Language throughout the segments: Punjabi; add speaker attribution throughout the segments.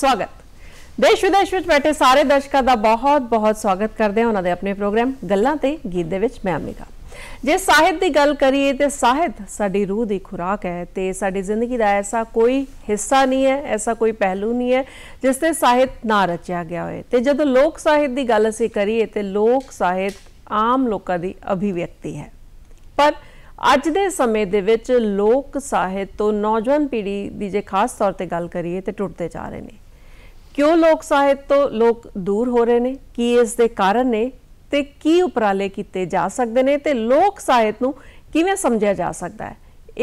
Speaker 1: ਸਵਾਗਤ ਦੇਸ਼ ਵਿਦੇਸ਼ ਵਿੱਚ ਬੈਠੇ ਸਾਰੇ ਦਰਸ਼ਕਾਂ ਦਾ ਬਹੁਤ-ਬਹੁਤ ਸਵਾਗਤ ਕਰਦੇ ਹਾਂ ਉਹਨਾਂ ਦੇ ਆਪਣੇ ਪ੍ਰੋਗਰਾਮ ਗੱਲਾਂ ਤੇ ਗੀਤ ਦੇ ਵਿੱਚ ਮੈਂ ਅਮਿਕਾ ਜੇ ਸਾਹਿਤ ਦੀ ਗੱਲ ਕਰੀਏ ਤੇ ਸਾਹਿਤ ਸਾਡੀ ਰੂਹ ਦੀ ਖੁਰਾਕ ਹੈ ਤੇ ਸਾਡੀ ਜ਼ਿੰਦਗੀ ਦਾ ਐਸਾ ਕੋਈ ਹਿੱਸਾ ਨਹੀਂ ਹੈ ਐਸਾ ਕੋਈ ਪਹਿਲੂ ਨਹੀਂ ਹੈ ਜਿਸ ਤੇ ਸਾਹਿਤ ਨਾ ਰਚਿਆ ਗਿਆ ਹੋਵੇ ਤੇ ਜਦੋਂ ਲੋਕ ਸਾਹਿਤ ਦੀ ਗੱਲ ਅਸੀਂ ਕਰੀਏ ਤੇ ਲੋਕ ਸਾਹਿਤ ਆਮ ਲੋਕਾਂ ਦੀ ਅਭਿਵਿਅਕਤੀ ਹੈ ਪਰ ਅੱਜ ਦੇ ਸਮੇਂ ਦੇ ਵਿੱਚ ਲੋਕ ਸਾਹਿਤ ਤੋਂ ਨੌਜਵਾਨ ਪੀੜ੍ਹੀ ਦੀ ਜੇ ਖਾਸ ਤੌਰ ਤੇ ਗੱਲ ਕਰੀਏ ਤੇ ਟੁੱਟਦੇ ਜਾ ਰਹੇ ਨੇ ਕਿਉਂ ਲੋਕ ਸਾਹਿਤ ਤੋਂ ਲੋਕ ਦੂਰ ਹੋ ਰਹੇ ਨੇ ਕੀ ਇਸ ਦੇ ਕਾਰਨ ਨੇ ਤੇ ਕੀ ਉਪਰਾਲੇ ਕੀਤੇ ਜਾ ਸਕਦੇ ਨੇ ਤੇ ਲੋਕ ਸਾਹਿਤ ਨੂੰ ਕਿਵੇਂ ਸਮਝਿਆ ਜਾ ਸਕਦਾ ਹੈ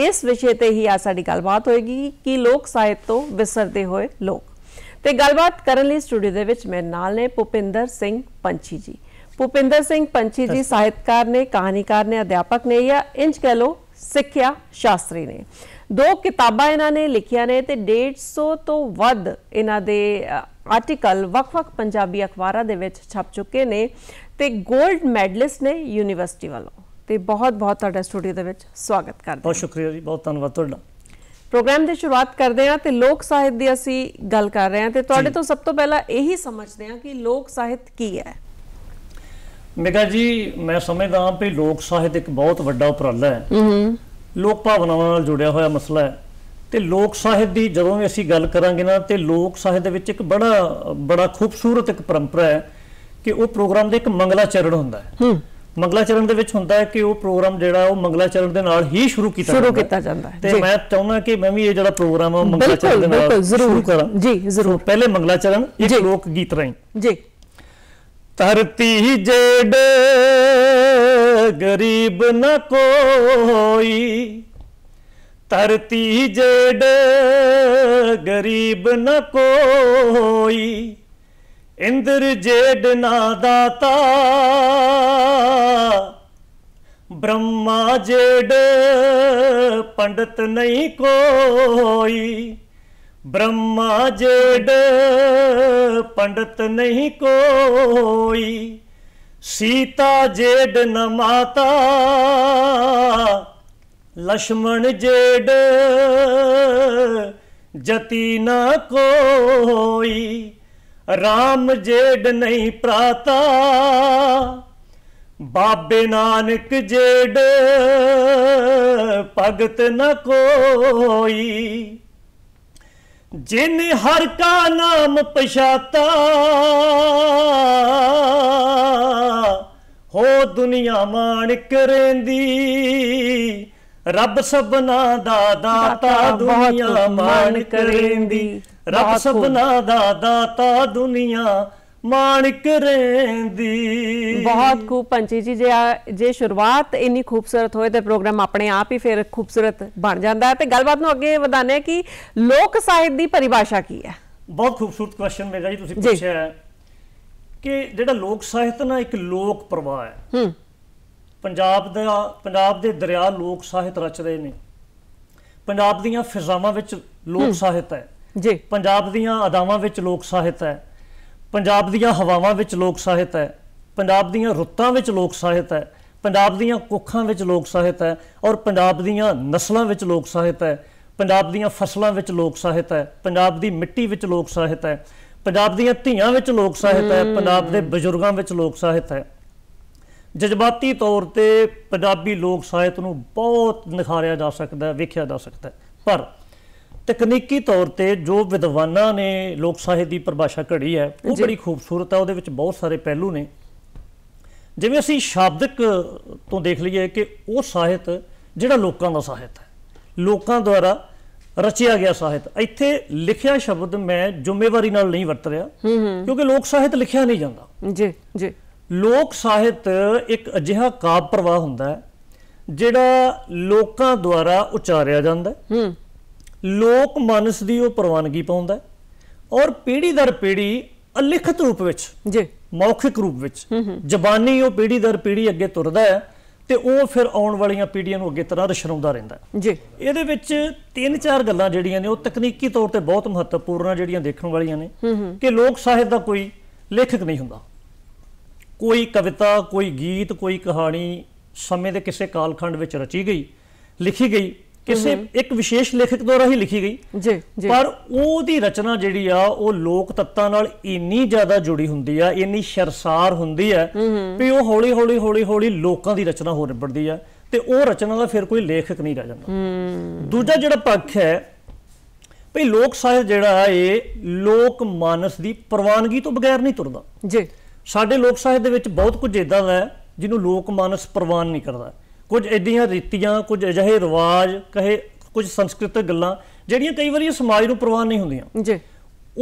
Speaker 1: ਇਸ ਵਿਸ਼ੇ ਤੇ ਹੀ ਆ ਸਾਡੀ ਗੱਲਬਾਤ ਹੋਏਗੀ ਕਿ ਲੋਕ ਸਾਹਿਤ ਤੋਂ ਵਿਸਰਦੇ ਹੋਏ ਲੋਕ ਤੇ ਗੱਲਬਾਤ ਕਰਨ ਲਈ ਸਟੂਡੀਓ ਦੇ ਵਿੱਚ ਮੇਰੇ ਨਾਲ ਨੇ ਭੁਪਿੰਦਰ ਸਿੰਘ ਪੰਚੀ ਜੀ ਭੁਪਿੰਦਰ ਸਿੰਘ ਪੰਚੀ ਜੀ ਸਾਹਿਤਕਾਰ ਨੇ ਕਹਾਣੀਕਾਰ ਨੇ ਅਧਿਆਪਕ ਨੇ ਜਾਂ ਇੰਜ ਕਹਿ ਲੋ ਸਿੱਖਿਆ ਸ਼ਾਸਤਰੀ ਨੇ ਦੋ ਕਿਤਾਬਾਂ ਇਹਨਾਂ ਨੇ ਲਿਖੀਆਂ ਨੇ ਤੇ 150 ਤੋਂ ਵੱਧ ਇਹਨਾਂ ਦੇ ਆਰਟੀਕਲ ਵੱਖ-ਵੱਖ ਪੰਜਾਬੀ ਅਖਬਾਰਾਂ ਦੇ ਵਿੱਚ ਛਪ ਚੁੱਕੇ ਨੇ ਤੇ 골ਡ ਮੈਡਲਿਸਟ ਨੇ ਯੂਨੀਵਰਸਿਟੀ ਵੱਲੋਂ ਤੇ ਬਹੁਤ-ਬਹੁਤ ਤੁਹਾਡਾ ਸਟੂਡੀਓ ਦੇ ਵਿੱਚ ਸਵਾਗਤ ਕਰਦੇ ਹਾਂ ਬਹੁਤ ਸ਼ੁਕਰੀਆ ਜੀ ਬਹੁਤ ਧੰਨਵਾਦ ਤੁਹਾਡਾ ਪ੍ਰੋਗਰਾਮ ਦੀ ਸ਼ੁਰੂਆਤ ਕਰਦੇ ਹਾਂ ਤੇ ਲੋਕ ਸਾਹਿਤ ਦੀ ਅਸੀਂ ਗੱਲ ਕਰ ਰਹੇ ਹਾਂ ਤੇ ਤੁਹਾਡੇ ਤੋਂ ਸਭ ਤੋਂ ਪਹਿਲਾਂ ਇਹੀ ਸਮਝਦੇ ਹਾਂ ਕਿ ਲੋਕ ਸਾਹਿਤ ਕੀ ਹੈ
Speaker 2: ਮੇਗਾ ਜੀ ਮੈਂ ਸਮਝਦਾ ਹਾਂ ਕਿ ਲੋਕ ਸਾਹਿਤ ਇੱਕ ਬਹੁਤ ਵੱਡਾ ਉਪਰਾਲਾ ਹੈ ਹੂੰ ਹੂੰ ਲੋਕ ਭਾਵਨਾਵਾਂ ਨਾਲ ਜੁੜਿਆ ਹੋਇਆ ਮਸਲਾ ਹੈ ਤੇ ਲੋਕ ਸਾਹਿਤ ਦੀ ਜਦੋਂ ਵੀ ਅਸੀਂ ਗੱਲ ਕਰਾਂਗੇ ਨਾ ਤੇ ਲੋਕ ਸਾਹਿਤ ਦੇ ਵਿੱਚ ਇੱਕ ਬੜਾ ਬੜਾ ਖੂਬਸੂਰਤ ਇੱਕ ਪਰੰਪਰਾ ਹੈ ਕਿ ਉਹ ਪ੍ਰੋਗਰਾਮ ਦੇ ਇੱਕ ਮੰਗਲਾ ਚਰਣ ਹੁੰਦਾ ਹੈ ਮੰਗਲਾ ਚਰਣ ਦੇ ਵਿੱਚ ਹੁੰਦਾ ਹੈ ਕਿ ਉਹ ਪ੍ਰੋਗਰਾਮ ਜਿਹੜਾ ਉਹ ਮੰਗਲਾ ਚਰਣ ਦੇ ਨਾਲ ਹੀ ਸ਼ੁਰੂ ਕੀਤਾ ਸ਼ੁਰੂ ਕੀਤਾ
Speaker 1: ਜਾਂਦਾ ਹੈ ਤੇ ਮੈਂ
Speaker 2: ਚਾਹੁੰਦਾ ਕਿ ਮੈਂ ਵੀ ਇਹ ਜਿਹੜਾ ਪ੍ਰੋਗਰਾਮ ਹੈ ਉਹ ਮੰਗਲਾ ਚਰਣ ਦੇ ਨਾਲ ਸ਼ੁਰੂ ਕਰਾਂ ਜੀ ਜ਼ਰੂਰ ਪਹਿਲੇ ਮੰਗਲਾ ਚਰਣ ਇੱਕ ਲੋਕ ਗੀਤ ਰਹੀਂ ਜੀ ਧਰਤੀ ਜਿਹੜੇ ਗਰੀਬ ਨਾ ਕੋਈ ਧਰਤੀ ਜਿਹੜੇ ਗਰੀਬ ਨਾ ਕੋਈ ਇੰਦਰ ਜੇਡ ਨਾ ਦਾਤਾ ਬ੍ਰਹਮਾ ਜੇਡ ਪੰਡਤ ਨਹੀਂ ਕੋਈ ਬ੍ਰਹਮਾ ਜੇੜ ਪੰਡਤ ਨਹੀਂ ਕੋਈ ਸੀਤਾ ਜੇੜ ਨ ਮਾਤਾ ਲక్ష్మణ ਜੇੜ ਜਤੀ ਨ ਕੋਈ RAM ਜੇੜ ਨਹੀਂ ਪ੍ਰਾਤਾ ਬਾਬੇ ਨਾਨਕ ਜੇੜ ਭਗਤ ਨ ਕੋਈ ਜਿਨ ਹਰ ਕਾ ਨਾਮ ਪਛਾਤਾ ਹੋ ਦੁਨੀਆ ਮਾਣਕ ਰਹਿੰਦੀ ਰੱਬ ਸਭਨਾ ਦਾ ਦਾਤਾ ਦੁਨੀਆ ਮਾਣਕ ਰਹਿੰਦੀ ਰੱਬ
Speaker 1: ਸਭਨਾ ਦਾ ਦਾਤਾ ਦੁਨੀਆ माणिक ਰਹਿੰਦੀ ਬਹੁਤ ਖੂਬ ਪੰਚੀ ਜੀ ਜੇ ਜੇ ਸ਼ੁਰੂਆਤ ਇੰਨੀ ਖੂਬਸੂਰਤ ਹੋਏ ਤੇ ਪ੍ਰੋਗਰਾਮ ਆਪਣੇ ਆਪ ਹੀ ਫਿਰ ਖੂਬਸੂਰਤ ਬਣ ਜਾਂਦਾ ਹੈ ਤੇ ਗੱਲਬਾਤ ਨੂੰ ਅੱਗੇ ਵਧਾਣੇ ਕਿ ਲੋਕ ਸਾਹਿਤ ਦੀ ਪਰਿਭਾਸ਼ਾ ਕੀ ਹੈ
Speaker 2: ਬਹੁਤ ਖੂਬਸੂਰਤ ਕੁਐਸਚਨ ਮੇਗਾ ਜੀ ਤੁਸੀਂ ਪੁੱਛਿਆ ਹੈ ਕਿ ਜਿਹੜਾ ਲੋਕ ਸਾਹਿਤ ਨਾ ਇੱਕ ਲੋਕ ਪ੍ਰਵਾਹ ਹੈ ਹੂੰ ਪੰਜਾਬ ਦਾ ਪੰਜਾਬ ਦੇ ਦਰਿਆ ਲੋਕ ਸਾਹਿਤ ਰਚਦੇ ਨੇ ਪੰਜਾਬ ਦੀਆਂ ਫਿਜ਼ਾਵਾਂ ਵਿੱਚ ਲੋਕ ਸਾਹਿਤ ਹੈ ਜੀ ਪੰਜਾਬ ਦੀਆਂ ਅਦਾਵਾਂ ਵਿੱਚ ਲੋਕ ਸਾਹਿਤ ਹੈ ਪੰਜਾਬ ਦੀਆਂ ਹਵਾਵਾਂ ਵਿੱਚ ਲੋਕ ਸਾਹਿਤ ਹੈ ਪੰਜਾਬ ਦੀਆਂ ਰੁੱਤਾਂ ਵਿੱਚ ਲੋਕ ਸਾਹਿਤ ਹੈ ਪੰਜਾਬ ਦੀਆਂ ਕੁੱਖਾਂ ਵਿੱਚ ਲੋਕ ਸਾਹਿਤ ਹੈ ਔਰ ਪੰਜਾਬ ਦੀਆਂ ਨਸਲਾਂ ਵਿੱਚ ਲੋਕ ਸਾਹਿਤ ਹੈ ਪੰਜਾਬ ਦੀਆਂ ਫਸਲਾਂ ਵਿੱਚ ਲੋਕ ਸਾਹਿਤ ਹੈ ਪੰਜਾਬ ਦੀ ਮਿੱਟੀ ਵਿੱਚ ਲੋਕ ਸਾਹਿਤ ਹੈ ਪੰਜਾਬ ਦੀਆਂ ਧੀਆਂ ਵਿੱਚ ਲੋਕ ਸਾਹਿਤ ਹੈ ਪੰਜਾਬ ਦੇ ਬਜ਼ੁਰਗਾਂ ਵਿੱਚ ਲੋਕ ਸਾਹਿਤ ਹੈ ਜਜ਼ਬਾਤੀ ਤੌਰ ਤੇ ਪੰਜਾਬੀ ਲੋਕ ਸਾਹਿਤ ਨੂੰ ਬਹੁਤ ਨਿਖਾਰਿਆ ਜਾ ਸਕਦਾ ਹੈ ਵੇਖਿਆ ਜਾ ਸਕਦਾ ਹੈ ਪਰ ਤਕਨੀਕੀ ਤੌਰ ਤੇ ਜੋ ਵਿਦਵਾਨਾਂ ਨੇ ਲੋਕ ਸਾਹਿਤ ਦੀ ਪਰਿਭਾਸ਼ਾ ਘੜੀ ਹੈ ਉਹ ਬੜੀ ਖੂਬਸੂਰਤ ਹੈ ਉਹਦੇ ਵਿੱਚ ਬਹੁਤ ਸਾਰੇ ਪਹਿਲੂ ਨੇ ਜਿਵੇਂ ਅਸੀਂ ਸ਼ਾਬਦਿਕ ਤੋਂ ਦੇਖ ਲਈਏ ਕਿ ਉਹ ਸਾਹਿਤ ਜਿਹੜਾ ਲੋਕਾਂ ਦਾ ਸਾਹਿਤ ਹੈ ਲੋਕਾਂ ਦੁਆਰਾ ਰਚਿਆ ਗਿਆ ਸਾਹਿਤ ਇੱਥੇ ਲਿਖਿਆ ਸ਼ਬਦ ਮੈਂ ਜ਼ਿੰਮੇਵਾਰੀ ਨਾਲ ਨਹੀਂ ਵਰਤ ਰਿਹਾ ਕਿਉਂਕਿ ਲੋਕ ਸਾਹਿਤ ਲਿਖਿਆ ਨਹੀਂ ਜਾਂਦਾ ਜੀ ਜੀ ਲੋਕ ਸਾਹਿਤ ਇੱਕ ਅਜਿਹਾ ਕਾਵ ਪ੍ਰਵਾਹ ਹੁੰਦਾ ਹੈ ਜਿਹੜਾ ਲੋਕਾਂ ਦੁਆਰਾ ਉਚਾਰਿਆ ਜਾਂਦਾ ਹੈ ਲੋਕ ਮਾਨਸ ਦੀ ਉਹ ਪ੍ਰਵਾਨਗੀ ਪਾਉਂਦਾ ਔਰ ਪੀੜੀ ਦਰ ਪੀੜੀ ਅਲਿਖਤ ਰੂਪ ਵਿੱਚ ਜੀ ਮੌਖਿਕ ਰੂਪ ਵਿੱਚ ਜ਼ਬਾਨੀ ਉਹ ਪੀੜੀ ਦਰ ਪੀੜੀ ਅੱਗੇ ਤੁਰਦਾ ਹੈ ਤੇ ਉਹ ਫਿਰ ਆਉਣ ਵਾਲੀਆਂ ਪੀੜੀਆਂ ਨੂੰ ਅੱਗੇ ਤਰ੍ਹਾਂ ਰਸ਼ਨਾਉਂਦਾ ਰਹਿੰਦਾ ਜੀ ਇਹਦੇ ਵਿੱਚ ਤਿੰਨ ਚਾਰ ਗੱਲਾਂ ਜਿਹੜੀਆਂ ਨੇ ਉਹ ਤਕਨੀਕੀ ਤੌਰ ਤੇ ਬਹੁਤ ਮਹੱਤਵਪੂਰਨ ਜਿਹੜੀਆਂ ਦੇਖਣ ਵਾਲੀਆਂ ਨੇ ਕਿ ਲੋਕ ਸਾਹਿਤ ਦਾ ਕੋਈ ਲੇਖਕ ਨਹੀਂ ਹੁੰਦਾ ਕੋਈ ਕਵਿਤਾ ਕੋਈ ਗੀਤ ਕੋਈ ਕਹਾਣੀ ਸਮੇਂ ਦੇ ਕਿਸੇ ਕਾਲਖੰਡ ਵਿੱਚ ਰਚੀ ਗਈ ਲਿਖੀ ਗਈ ਕਿਸੇ ਇੱਕ ਵਿਸ਼ੇਸ਼ ਲੇਖਕ ਦੁਆਰਾ ਹੀ ਲਿਖੀ ਗਈ ਜੀ ਜੀ ਪਰ ਉਹਦੀ ਰਚਨਾ ਜਿਹੜੀ ਆ ਉਹ ਲੋਕ ਤੱਤਾਂ ਨਾਲ ਇੰਨੀ ਜ਼ਿਆਦਾ ਜੁੜੀ ਹੁੰਦੀ ਆ ਇੰਨੀ ਸ਼ਰਸਾਰ ਹੁੰਦੀ ਆ ਵੀ ਉਹ ਹੌਲੀ ਹੌਲੀ ਹੌਲੀ ਹੌਲੀ ਲੋਕਾਂ ਦੀ ਰਚਨਾ ਹੋ ਰਿਪੜਦੀ ਆ ਤੇ ਉਹ ਰਚਨਾ ਦਾ ਫਿਰ ਕੋਈ ਲੇਖਕ ਨਹੀਂ ਰਹਿ ਜਾਂਦਾ ਦੂਜਾ ਜਿਹੜਾ ਪੱਖ ਹੈ ਭਈ ਲੋਕ ਸਾਹਿਤ ਜਿਹੜਾ ਇਹ ਲੋਕ ਮਾਨਸ ਦੀ ਪ੍ਰਵਾਨਗੀ ਤੋਂ ਬਗੈਰ ਨਹੀਂ ਤੁਰਦਾ ਜੀ ਸਾਡੇ ਲੋਕ ਸਾਹਿਤ ਦੇ ਵਿੱਚ ਬਹੁਤ ਕੁਝ ਇਦਾਂ ਦਾ ਹੈ ਜਿਹਨੂੰ ਲੋਕ ਮਾਨਸ ਪ੍ਰਵਾਨ ਨਹੀਂ ਕਰਦਾ ਕੁਝ ਐਡੀਆਂ ਰੀਤੀਆਂ ਕੁਝ ਅਜਿਹੇ ਰਿਵਾਜ ਕਹੇ ਕੁਝ ਸੰਸਕ੍ਰਿਤਿਕ ਗੱਲਾਂ ਜਿਹੜੀਆਂ ਕਈ ਵਾਰੀ ਸਮਾਜ ਨੂੰ ਪ੍ਰਵਾਨ ਨਹੀਂ ਹੁੰਦੀਆਂ ਜੀ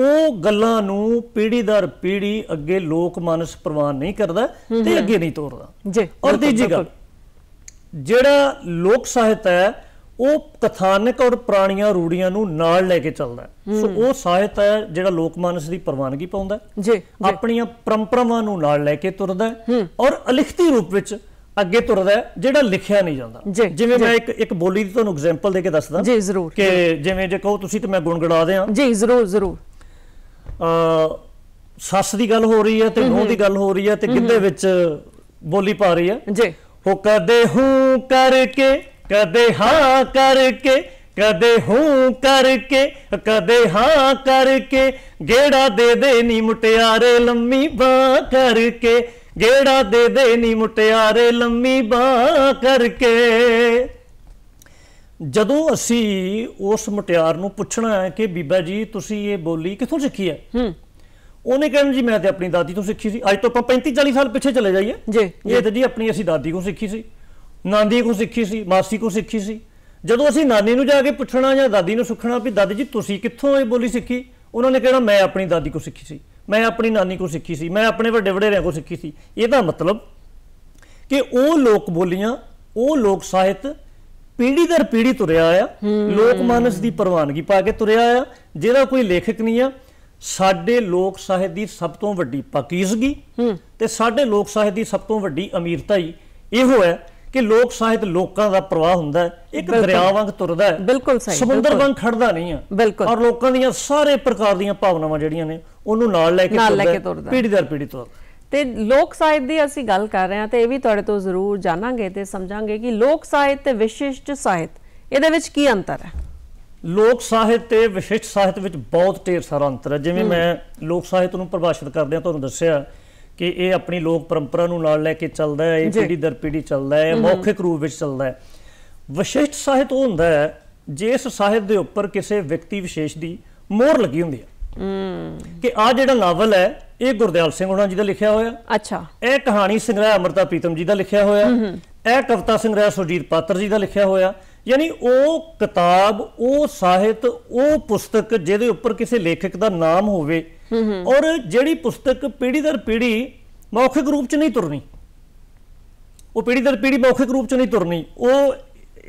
Speaker 2: ਉਹ ਗੱਲਾਂ ਨੂੰ ਪੀੜੀ ਦਰ ਪੀੜੀ ਅੱਗੇ ਲੋਕ ਮਾਨਸ ਪ੍ਰਵਾਨ ਨਹੀਂ ਕਰਦਾ ਤੇ ਅੱਗੇ ਨਹੀਂ ਤੋਰਦਾ ਜੀ ਔਰ ਤੀਜੀ ਗੱਲ ਜਿਹੜਾ ਲੋਕ ਸਾਹਿਤ ਹੈ ਉਹ ਕਥਾਨਕ ਔਰ ਪੁਰਾਣੀਆਂ ਰੂੜੀਆਂ ਨੂੰ ਨਾਲ ਲੈ ਕੇ ਚੱਲਦਾ ਸੋ ਉਹ ਸਾਹਿਤ ਹੈ ਜਿਹੜਾ ਲੋਕ ਮਾਨਸ ਦੀ ਪ੍ਰਵਾਨਗੀ ਪਾਉਂਦਾ ਜੀ ਆਪਣੀਆਂ ਪਰੰਪਰਾਵਾਂ ਨੂੰ ਨਾਲ ਲੈ ਕੇ ਤੁਰਦਾ ਔਰ ਅਲਿਖਤੀ ਰੂਪ ਵਿੱਚ ਅੱਗੇ ਤੁਰਦਾ ਜਿਹੜਾ ਲਿਖਿਆ ਨਹੀਂ ਜਾਂਦਾ ਜਿਵੇਂ ਮੈਂ ਇੱਕ ਇੱਕ ਬੋਲੀ ਦੀ ਤੁਹਾਨੂੰ ਐਗਜ਼ਾਮਪਲ ਦੇ ਕੇ ਦੱਸਦਾ ਜੀ ਜ਼ਰੂਰ ਕਿ ਜਿਵੇਂ ਜੇ ਕਹੋ ਤੁਸੀਂ ਤੇ ਮੈਂ ਗੁੰਗੜਾ ਦਿਆਂ ਜੀ ਜ਼ਰੂਰ ਜ਼ਰੂਰ ਅ ਸੱਸ ਦੀ ਗੱਲ ਹੋ ਰਹੀ ਹੈ ਤੇ ਨੂੰਹ ਦੀ ਗੱਲ ਹੋ ਰਹੀ ਹੈ ਤੇ ਕਿੱਦੇ ਵਿੱਚ ਬੋਲੀ ਪਾ ਰਹੀ ਹੈ ਜੀ ਹੋ ਕਦੇ ਹੂੰ ਕਰਕੇ ਕਦੇ ਹਾਂ ਕਰਕੇ ਕਦੇ ਹੂੰ ਕਰਕੇ ਕਦੇ ਹਾਂ ਕਰਕੇ ਗੇੜਾ ਦੇ ਦੇ ਨੀ ਮੁਟਿਆਰੇ ਲੰਮੀ ਬਾ ਕਰਕੇ ਗੇੜਾ ਦੇ ਦੇ ਨੀ ਮੁਟਿਆਰੇ ਲੰਮੀ ਬਾ ਕਰਕੇ ਜਦੋਂ ਅਸੀਂ ਉਸ ਮੁਟਿਆਰ ਨੂੰ ਪੁੱਛਣਾ ਹੈ ਕਿ ਬੀਬਾ ਜੀ ਤੁਸੀਂ ਇਹ ਬੋਲੀ ਕਿੱਥੋਂ ਸਿੱਖੀ ਹੈ ਹੂੰ ਉਹਨੇ ਕਹਿੰਦਾ ਜੀ ਮੈਂ ਤੇ ਆਪਣੀ ਦਾਦੀ ਤੋਂ ਸਿੱਖੀ ਸੀ ਅੱਜ ਤੋਂ ਆਪਾਂ 35 40 ਸਾਲ ਪਿੱਛੇ ਚਲੇ ਜਾਈਏ ਜੀ ਇਹ ਤੇ ਜੀ ਆਪਣੀ ਅਸੀਂ ਦਾਦੀ ਕੋਲ ਸਿੱਖੀ ਸੀ ਨਾਨੀ ਕੋਲ ਸਿੱਖੀ ਸੀ ਮਾਸੀ ਕੋਲ ਸਿੱਖੀ ਸੀ ਜਦੋਂ ਅਸੀਂ ਨਾਨੀ ਨੂੰ ਜਾ ਕੇ ਪੁੱਛਣਾ ਜਾਂ ਦਾਦੀ ਨੂੰ ਸੁਖਣਾ ਵੀ ਦਾਦੀ ਜੀ ਤੁਸੀਂ ਕਿੱਥੋਂ ਇਹ ਬੋਲੀ ਸਿੱਖੀ ਉਹਨਾਂ ਨੇ ਕਿਹਾ ਮੈਂ ਆਪਣੀ ਦਾਦੀ ਕੋਲ ਸਿੱਖੀ ਸੀ ਮੈਂ ਆਪਣੀ ਨਾਨੀ ਕੋ ਸਿੱਖੀ ਸੀ ਮੈਂ ਆਪਣੇ ਵੱਡੇ ਵਡੇਰਿਆਂ ਕੋ ਸਿੱਖੀ ਸੀ ਇਹਦਾ ਮਤਲਬ ਕਿ ਉਹ ਲੋਕ ਬੋਲੀਆਂ ਉਹ ਲੋਕ ਸਾਹਿਤ ਪੀੜੀ ਦਰ ਪੀੜੀ ਤੁਰਿਆ ਆ ਲੋਕ ਮਾਨਸ ਦੀ ਪ੍ਰਵਾਨਗੀ ਪਾ ਕੇ ਤੁਰਿਆ ਆ ਜਿਹਦਾ ਕੋਈ ਲੇਖਕ ਨਹੀਂ ਆ ਸਾਡੇ ਲੋਕ ਸਾਹਿਤ ਦੀ ਸਭ ਤੋਂ ਵੱਡੀ ਪਾਕੀਜ਼ਗੀ ਤੇ ਸਾਡੇ ਲੋਕ ਸਾਹਿਤ ਦੀ ਸਭ ਤੋਂ ਵੱਡੀ ਅਮੀਰਤਾ ਹੀ ਇਹੋ ਹੈ ਕਿ ਲੋਕ ਸਾਹਿਤ ਲੋਕਾਂ ਦਾ ਪ੍ਰਵਾਹ ਹੁੰਦਾ ਇੱਕ ਦਰਿਆ ਵਾਂਗ ਤੁਰਦਾ ਹੈ ਬਿਲਕੁਲ ਸਹੀ ਸਮੁੰਦਰ ਵਾਂਗ ਖੜਦਾ ਨਹੀਂ ਆ ਔਰ ਲੋਕਾਂ ਦੀਆਂ ਸਾਰੇ ਪ੍ਰਕਾਰ ਦੀਆਂ ਭਾਵਨਾਵਾਂ ਜਿਹੜੀਆਂ ਨੇ ਉਹਨੂੰ ਨਾਲ ਲੈ ਕੇ ਤੁਰਦਾ ਪੀੜੀ ਦਰ ਪੀੜੀ ਤੁਰਦਾ
Speaker 1: ਤੇ ਲੋਕ ਸਾਹਿਤ ਦੀ ਅਸੀਂ ਗੱਲ ਕਰ ਰਹੇ ਹਾਂ ਤੇ ਇਹ ਵੀ ਤੁਹਾਡੇ ਤੋਂ ਜ਼ਰੂਰ ਜਾਣਾਂਗੇ ਤੇ ਸਮਝਾਂਗੇ ਕਿ ਲੋਕ ਸਾਹਿਤ ਤੇ ਵਿਸ਼ਿਸ਼ਟ ਸਾਹਿਤ ਇਹਦੇ ਵਿੱਚ ਕੀ ਅੰਤਰ ਹੈ
Speaker 2: ਲੋਕ ਸਾਹਿਤ ਤੇ ਵਿਸ਼ਿਸ਼ਟ ਸਾਹਿਤ ਵਿੱਚ ਬਹੁਤ ਢੇਰ ਸਾਰਾ ਅੰਤਰ ਹੈ ਜਿਵੇਂ ਮੈਂ ਲੋਕ ਸਾਹਿਤ ਨੂੰ ਪਰਿਭਾਸ਼ਿਤ ਕਰਦੇ ਆ ਤੁਹਾਨੂੰ ਦੱਸਿਆ ਕਿ ਇਹ ਆਪਣੀ ਲੋਕ ਪਰੰਪਰਾ ਨੂੰ ਨਾਲ ਲੈ ਕੇ ਚੱਲਦਾ ਹੈ ਇਹ ਪੀੜੀ ਦਰ ਪੀੜੀ ਚੱਲਦਾ ਹੈ ਮੌਖਿਕ ਰੂਪ ਵਿੱਚ ਚੱਲਦਾ ਹੈ ਵਿਸ਼ਿਸ਼ਟ ਸਾਹਿਤ ਉਹ ਹੁੰਦਾ ਹੈ ਜਿਸ ਸਾਹਿਤ ਦੇ ਉੱਪਰ ਕਿਸੇ ਵਿਅਕਤੀ ਵਿਸ਼ੇਸ਼ ਦੀ ਮੋਹਰ ਲੱਗੀ ਹੁੰਦੀ ਹੈ ਕਿ ਆ ਜਿਹੜਾ ਨਾਵਲ ਹੈ ਇਹ ਗੁਰਦੇਵ ਸਿੰਘ ਉਹਨਾਂ ਜੀ ਦਾ ਲਿਖਿਆ ਹੋਇਆ ਅੱਛਾ ਇਹ ਕਹਾਣੀ ਸੰਗ੍ਰਹਿ ਅਮਰਤਾ ਪੀਤਮ ਜੀ ਦਾ ਲਿਖਿਆ ਹੋਇਆ ਇਹ ਕਵਿਤਾ ਸੰਗ੍ਰਹਿ ਸੁਰਜੀਤ ਪਾਤਰ ਜੀ ਦਾ ਲਿਖਿਆ ਹੋਇਆ ਯਾਨੀ ਉਹ ਕਿਤਾਬ ਉਹ ਸਾਹਿਤ ਉਹ ਪੁਸਤਕ ਜਿਹਦੇ ਉੱਪਰ ਕਿਸੇ ਲੇਖਕ ਦਾ ਨਾਮ ਹੋਵੇ ਔਰ ਜਿਹੜੀ ਪੁਸਤਕ ਪੀੜੀ ਦਰ ਪੀੜੀ ਮੌਖਿਕ ਰੂਪ ਚ ਨਹੀਂ ਤੁਰਨੀ ਉਹ ਪੀੜੀ ਦਰ ਪੀੜੀ ਮੌਖਿਕ ਰੂਪ ਚ ਨਹੀਂ ਤੁਰਨੀ ਉਹ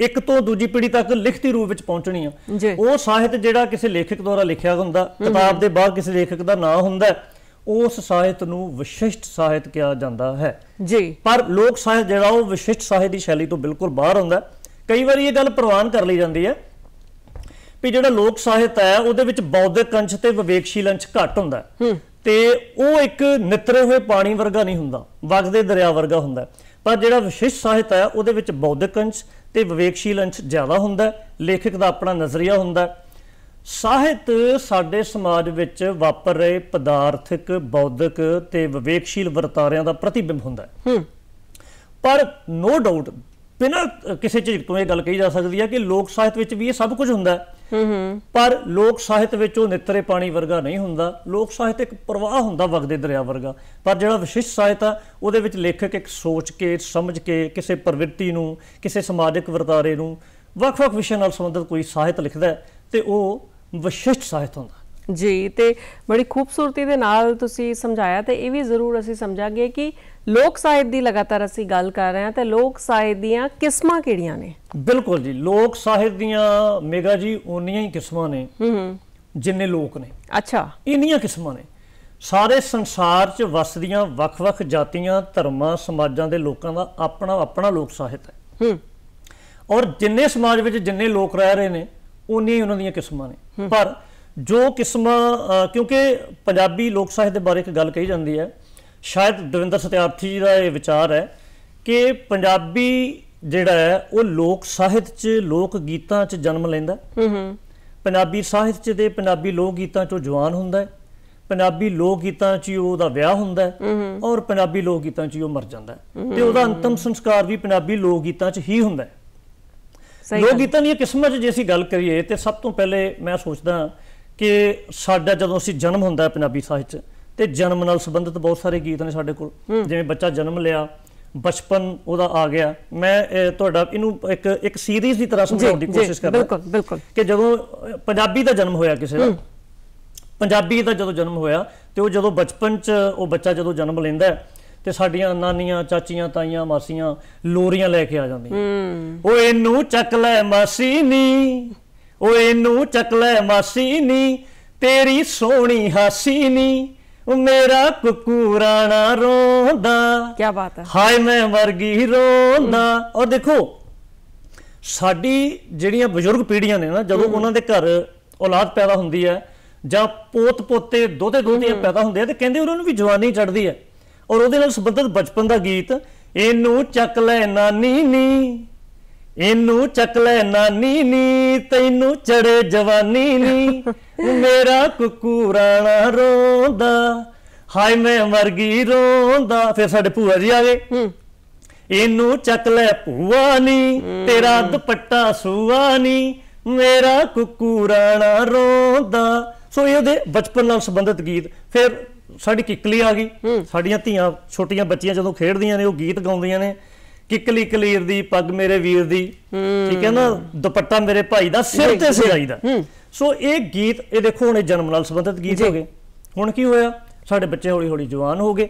Speaker 2: ਇੱਕ ਤੋਂ ਦੂਜੀ ਪੀੜੀ ਤੱਕ ਲਿਖਤੀ ਰੂਪ ਵਿੱਚ ਪਹੁੰਚਣੀ ਆ ਉਹ ਸਾਹਿਤ ਜਿਹੜਾ ਕਿਸੇ ਲੇਖਕ ਦੁਆਰਾ ਲਿਖਿਆ ਹੁੰਦਾ ਕਿਤਾਬ ਦੇ ਬਾਅਦ ਕਿਸੇ ਲੇਖਕ ਦਾ ਨਾਮ ਹੁੰਦਾ ਉਸ ਸਾਹਿਤ ਨੂੰ ਵਿਸ਼ਿਸ਼ਟ ਸਾਹਿਤ ਕਿਹਾ ਜਾਂਦਾ ਹੈ ਜੀ ਪਰ ਲੋਕ ਸਾਹਿਤ ਜਿਹੜਾ ਉਹ ਵਿਸ਼ਿਸ਼ਟ ਸਾਹਿਤ ਦੀ ਸ਼ੈਲੀ ਤੋਂ ਬਿਲਕੁਲ ਬਾਹਰ ਹੁੰਦਾ ਕਈ ਵਾਰੀ ਇਹ ਗੱਲ ਪ੍ਰਵਾਨ ਕਰ ਲਈ ਜਾਂਦੀ ਹੈ ਵੀ ਜਿਹੜਾ ਲੋਕ ਸਾਹਿਤ ਹੈ ਉਹਦੇ ਵਿੱਚ ਬੌਧਿਕ ਅੰਸ਼ ਤੇ ਵਿਵੇਕਸ਼ੀਲ ਅੰਸ਼ ਘੱਟ ਹੁੰਦਾ ਹੈ ਤੇ ਉਹ ਇੱਕ ਨਿਤਰੇ ਹੋਏ ਪਾਣੀ ਵਰਗਾ ਨਹੀਂ ਹੁੰਦਾ ਵਗਦੇ ਦਰਿਆ ਵਰਗਾ ਹੁੰਦਾ ਪਰ ਜਿਹੜਾ ਵਿਸ਼ੇਸ਼ ਸਾਹਿਤ ਹੈ ਉਹਦੇ ਵਿੱਚ ਬੌਧਿਕ ਅੰਸ਼ ਤੇ ਵਿਵੇਕਸ਼ੀਲ ਅੰਸ਼ ਜ਼ਿਆਦਾ ਹੁੰਦਾ ਲੇਖਕ ਦਾ ਆਪਣਾ ਨਜ਼ਰੀਆ ਹੁੰਦਾ ਸਾਹਿਤ ਸਾਡੇ ਸਮਾਜ ਵਿੱਚ ਵਾਪਰ ਰਹੇ ਪਦਾਰਥਿਕ ਬੌਧਿਕ ਤੇ ਵਿਵੇਕਸ਼ੀਲ ਵਰਤਾਰਿਆਂ ਦਾ ਪ੍ਰਤੀਬਿੰਬ ਹੁੰਦਾ ਹੈ ਪਰ ਨੋ ਡਾਊਟ ਬਿਨਾਂ ਕਿਸੇ ਚੀਜ਼ ਤੋਂ ਇਹ ਗੱਲ ਕਹੀ ਜਾ ਸਕਦੀ ਹੈ ਕਿ ਲੋਕ ਸਾਹਿਤ ਵਿੱਚ ਵੀ ਇਹ ਸਭ ਕੁਝ ਹੁੰਦਾ ਹੈ ਪਰ ਲੋਕ ਸਾਹਿਤ ਵਿੱਚ ਉਹ ਨਿੱਤਰੇ ਪਾਣੀ ਵਰਗਾ ਨਹੀਂ ਹੁੰਦਾ ਲੋਕ ਸਾਹਿਤ ਇੱਕ ਪ੍ਰਵਾਹ ਹੁੰਦਾ ਵਗਦੇ ਦਰਿਆ ਵਰਗਾ ਪਰ ਜਿਹੜਾ ਵਿਸ਼ਿਸ਼ ਸਾਹਿਤ ਆ ਉਹਦੇ ਵਿੱਚ ਲੇਖਕ ਇੱਕ ਸੋਚ ਕੇ ਸਮਝ ਕੇ ਕਿਸੇ ਪ੍ਰਵਿਰਤੀ ਨੂੰ ਕਿਸੇ ਸਮਾਜਿਕ ਵਰਤਾਰੇ ਨੂੰ
Speaker 1: ਵੱਖ-ਵੱਖ ਵਿਸ਼ੇ ਨਾਲ ਸੰਬੰਧਿਤ ਕੋਈ ਸਾਹਿਤ ਲਿਖਦਾ ਤੇ ਉਹ ਵਿਸ਼ਿਸ਼ਟ ਸਾਹਿਤ ਹੁੰਦਾ ਜੀ ਤੇ ਬੜੀ ਖੂਬਸੂਰਤੀ ਦੇ ਨਾਲ ਤੁਸੀਂ ਸਮਝਾਇਆ ਤੇ ਇਹ ਵੀ ਜ਼ਰੂਰ ਅਸੀਂ ਸਮਝਾਂਗੇ ਕਿ ਲੋਕ ਸਾਹਿਤ ਦੀ ਲਗਾਤਾਰ ਅਸੀਂ ਗੱਲ ਕਰ ਰਹੇ ਹਾਂ ਤੇ ਲੋਕ ਸਾਹਿਤ ਦੀਆਂ ਕਿਸਮਾਂ ਕਿਹੜੀਆਂ ਨੇ
Speaker 2: ਬਿਲਕੁਲ ਜੀ ਲੋਕ ਸਾਹਿਤ ਦੀਆਂ ਮੇਗਾ ਜੀ ਉਨੀਆਂ ਹੀ ਕਿਸਮਾਂ ਨੇ ਹੂੰ ਜਿੰਨੇ ਲੋਕ ਨੇ ਅੱਛਾ ਇੰਨੀਆਂ ਕਿਸਮਾਂ ਨੇ ਸਾਰੇ ਸੰਸਾਰ 'ਚ ਵਸਦੀਆਂ ਵੱਖ-ਵੱਖ ਜਾਤੀਆਂ ਧਰਮਾਂ ਸਮਾਜਾਂ ਦੇ ਲੋਕਾਂ ਦਾ ਆਪਣਾ ਆਪਣਾ ਲੋਕ ਸਾਹਿਤ ਹੈ ਹੂੰ ਔਰ ਜਿੰਨੇ ਸਮਾਜ ਵਿੱਚ ਜਿੰਨੇ ਲੋਕ ਰਹਿ ਰਹੇ ਨੇ ਉਨੀਆਂ ਹੀ ਉਹਨਾਂ ਦੀਆਂ ਕਿਸਮਾਂ ਨੇ ਪਰ ਜੋ ਕਿਸਮਾਂ ਕਿਉਂਕਿ ਪੰਜਾਬੀ ਲੋਕ ਸਾਹਿਤ ਦੇ ਬਾਰੇ ਇੱਕ ਗੱਲ ਕਹੀ ਜਾਂਦੀ ਹੈ ਸ਼ਾਇਦ ਦਵਿੰਦਰ ਸਤਿਆਰਥੀ ਜੀ ਦਾ ਇਹ ਵਿਚਾਰ ਹੈ ਕਿ ਪੰਜਾਬੀ ਜਿਹੜਾ ਹੈ ਉਹ ਲੋਕ ਸਾਹਿਤ 'ਚ ਲੋਕ ਗੀਤਾਂ 'ਚ ਜਨਮ ਲੈਂਦਾ ਹੂੰ ਹੂੰ ਪੰਜਾਬੀ ਸਾਹਿਤ 'ਚ ਦੇ ਪੰਜਾਬੀ ਲੋਕ ਗੀਤਾਂ 'ਚੋਂ ਜਵਾਨ ਹੁੰਦਾ ਹੈ ਪੰਜਾਬੀ ਲੋਕ ਗੀਤਾਂ 'ਚ ਉਹਦਾ ਵਿਆਹ ਹੁੰਦਾ ਹੈ ਔਰ ਪੰਜਾਬੀ ਲੋਕ ਗੀਤਾਂ 'ਚ ਉਹ ਮਰ ਜਾਂਦਾ ਤੇ ਉਹਦਾ ਅੰਤਮ ਸੰਸਕਾਰ ਵੀ ਪੰਜਾਬੀ ਲੋਕ ਗੀਤਾਂ 'ਚ ਹੀ ਹੁੰਦਾ ਲੋਕ ਗੀਤਾਂ ਦੀ ਕਿਸਮਤ ਜੇ ਅਸੀਂ ਗੱਲ ਕਰੀਏ ਤੇ ਸਭ ਤੋਂ ਪਹਿਲੇ ਮੈਂ ਸੋਚਦਾ ਕਿ ਸਾਡਾ ਜਦੋਂ ਅਸੀਂ ਜਨਮ ਹੁੰਦਾ ਪੰਜਾਬੀ ਸਾਹਿਤ 'ਚ ਤੇ ਜਨਮ ਨਾਲ ਸੰਬੰਧਿਤ ਬਹੁਤ ਸਾਰੇ ਗੀਤ ਨੇ ਸਾਡੇ ਕੋਲ ਜਿਵੇਂ ਬੱਚਾ ਜਨਮ ਲਿਆ ਬਚਪਨ ਉਹਦਾ ਆ ਗਿਆ ਮੈਂ ਤੁਹਾਡਾ ਇਹਨੂੰ ਇੱਕ ਇੱਕ ਸੀਰੀਜ਼ ਦੀ ਤਰ੍ਹਾਂ ਸਮਝਾਉਣ ਦੀ ਕੋਸ਼ਿਸ਼ ਕਰ ਰਿਹਾ ਬਿਲਕੁਲ ਬਿਲਕੁਲ ਕਿ ਜਦੋਂ ਪੰਜਾਬੀ ਦਾ ਜਨਮ ਹੋਇਆ ਕਿਸੇ ਦਾ ਪੰਜਾਬੀ ਦਾ ਜਦੋਂ ਜਨਮ ਹੋਇਆ ਤੇ ਉਹ ਜਦੋਂ ਬਚਪਨ 'ਚ ਉਹ ਬੱਚਾ ਜਦੋਂ ਜਨਮ ਲੈਂਦਾ ਹੈ ਤੇ ਸਾਡੀਆਂ ਨਾਨੀਆਂ ਚਾਚੀਆਂ ਤਾਈਆਂ ਮਾਸੀਆਂ ਲੋਰੀਆਂ ਲੈ ਕੇ ਆ ਜਾਂਦੀਆਂ ਉਹ ਇਹਨੂੰ ਚੱਕ ਲੈ ਮਾਸੀ ਨੀ ਉਹ ਇਹਨੂੰ ਚੱਕ ਲੈ ਮਾਸੀ ਨੀ ਤੇਰੀ ਸੋਹਣੀ ਹਾਸੀ ਨੀ ਮੇਰਾ ਰਾਣਾ ਰੋਂਦਾ ਕੀ ਬਾਤ ਹੈ ਹਾਏ ਮੈਂ ਵਰਗੀ ਰੋਂਦਾ ਔਰ ਦੇਖੋ ਸਾਡੀ ਜਿਹੜੀਆਂ ਬਜ਼ੁਰਗ ਪੀੜ੍ਹੀਆਂ ਨੇ ਨਾ ਜਦੋਂ ਉਹਨਾਂ ਦੇ ਘਰ ਔਲਾਦ ਪੈਦਾ ਹੁੰਦੀ ਹੈ ਜਾਂ ਪੋਤ ਪੋਤੇ ਦੋਤੇ ਦੋਤੀਆਂ ਪੈਦਾ ਹੁੰਦੇ ਆ ਤੇ ਕਹਿੰਦੇ ਉਹਨਾਂ ਨੂੰ ਵੀ ਜਵਾਨੀ ਚੜਦੀ ਹੈ ਔਰ ਉਹਦੇ ਨਾਲ ਸੰਬੰਧਿਤ ਬਚਪਨ ਦਾ ਗੀਤ ਇਹਨੂੰ ਚੱਕ ਲੈ ਨਾਨੀ ਨੀ ਇਨੂੰ ਚੱਕ ਲੈ ਨਾਨੀ ਨੀ ਤੈਨੂੰ ਚੜੇ ਜਵਾਨੀ ਨੀ ਮੇਰਾ ਰਾਣਾ ਰੋਂਦਾ ਹਾਏ ਮੈਂ ਵਰਗੀ ਰੋਂਦਾ ਫੇ ਸਾਡੇ ਭੂਆ ਜੀ ਆ ਗਏ ਇਹਨੂੰ ਚੱਕ ਲੈ ਭੂਆ ਨੀ ਤੇਰਾ ਦੁਪੱਟਾ ਸੂਆ ਨੀ ਮੇਰਾ ਰਾਣਾ ਰੋਂਦਾ ਸੋ ਇਹਦੇ ਬਚਪਨ ਨਾਲ ਸੰਬੰਧਿਤ ਗੀਤ ਫੇ ਸਾਡੀ ਕਿਕਲੀ ਆ ਗਈ ਸਾਡੀਆਂ ਧੀਆਂ ਛੋਟੀਆਂ ਬੱਚੀਆਂ ਜਦੋਂ ਖੇਡਦੀਆਂ ਨੇ ਉਹ ਗੀਤ ਗਾਉਂਦੀਆਂ ਨੇ ਕਿਕਲੀ ਕਲੀਰ ਦੀ ਪੱਗ ਮੇਰੇ ਵੀਰ ਦੀ ਠੀਕ ਹੈ ਨਾ ਦੁਪੱਟਾ ਮੇਰੇ ਭਾਈ ਦਾ ਸਿਰ ਤੇ ਸਜਾਈ ਦਾ ਸੋ ਇਹ ਗੀਤ ਇਹ ਦੇਖੋ ਹੁਣ ਇਹ ਜਨਮ ਨਾਲ ਸੰਬੰਧਿਤ ਗੀਤ ਹੋ ਗਏ ਹੁਣ ਕੀ ਹੋਇਆ ਸਾਡੇ ਬੱਚੇ ਹੌਲੀ ਹੌਲੀ ਜਵਾਨ ਹੋ ਗਏ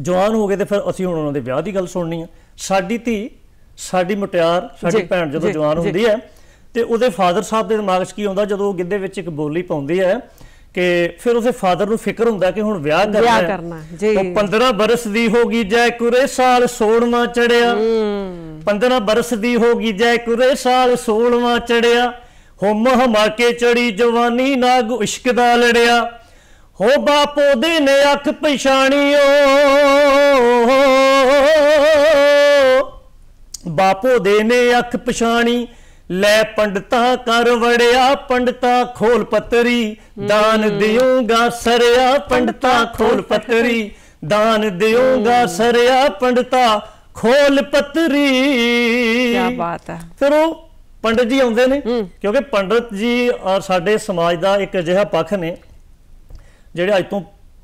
Speaker 2: ਜਵਾਨ ਹੋ ਗਏ ਤੇ ਫਿਰ ਅਸੀਂ ਹੁਣ ਉਹਨਾਂ ਦੇ ਵਿਆਹ ਦੀ ਗੱਲ ਸੁਣਨੀ ਆ ਸਾਡੀ ਧੀ ਸਾਡੀ ਮੁਟਿਆਰ ਸਾਡੀ ਭੈਣ ਜਦੋਂ ਜਵਾਨ ਹੁੰਦੀ ਹੈ ਤੇ ਉਹਦੇ ਫਾਦਰ ਸਾਹਿਬ ਦੇ ਦਿਮਾਗ 'ਚ ਕੀ ਆਉਂਦਾ ਜਦੋਂ ਉਹ ਗਿੱਧੇ ਵਿੱਚ ਇੱਕ ਬੋਲੀ ਪਾਉਂਦੀ ਹੈ ਕਿ ਫਿਰ ਉਸੇ ਫਾਦਰ ਨੂੰ ਫਿਕਰ ਹੁੰਦਾ ਕਿ ਹੁਣ ਵਿਆਹ ਕਰਨਾ ਵਿਆਹ ਕਰਨਾ ਜੀ ਉਹ 15 ਬਰਸ ਦੀ ਹੋ ਗਈ ਜੈ ਕੁਰੇ ਸਾਲ 16ਵਾਂ ਚੜਿਆ 15 ਬਰਸ ਦੀ ਹੋ ਗਈ ਜੈ ਕੁਰੇ ਸਾਲ 16ਵਾਂ ਚੜਿਆ ਹੋ ਹਮਾ ਕੇ ਚੜੀ ਜਵਾਨੀ ਨਾਗ ਇਸ਼ਕ ਦਾ ਲੜਿਆ ਹੋ ਬਾਪੋ ਦੇ ਨੇ ਅੱਖ ਪਛਾਣੀਓ ਬਾਪੋ ਦੇ ਨੇ ਅੱਖ ਪਛਾਣੀ ਲੈ ਪੰਡਤਾ ਕਰ ਵੜਿਆ ਪੰਡਤਾ ਖੋਲ ਪਤਰੀ ਦਾਨ ਦਿਉਂਗਾ ਸਰਿਆ ਪੰਡਤਾ ਖੋਲ ਪਤਰੀ ਦਾਨ ਦਿਉਂਗਾ ਸਰਿਆ ਪੰਡਤਾ ਖੋਲ ਪਤਰੀ ਕੀ ਬਾਤ ਹੈ ਫਿਰ ਉਹ ਪੰਡਤ ਜੀ ਆਉਂਦੇ ਨੇ ਕਿਉਂਕਿ ਪੰਡਤ ਜੀ ਔਰ ਸਾਡੇ ਸਮਾਜ ਦਾ ਇੱਕ ਅਜਿਹਾ ਪੱਖ ਨੇ ਜਿਹੜੇ ਅੱਜ ਤੋਂ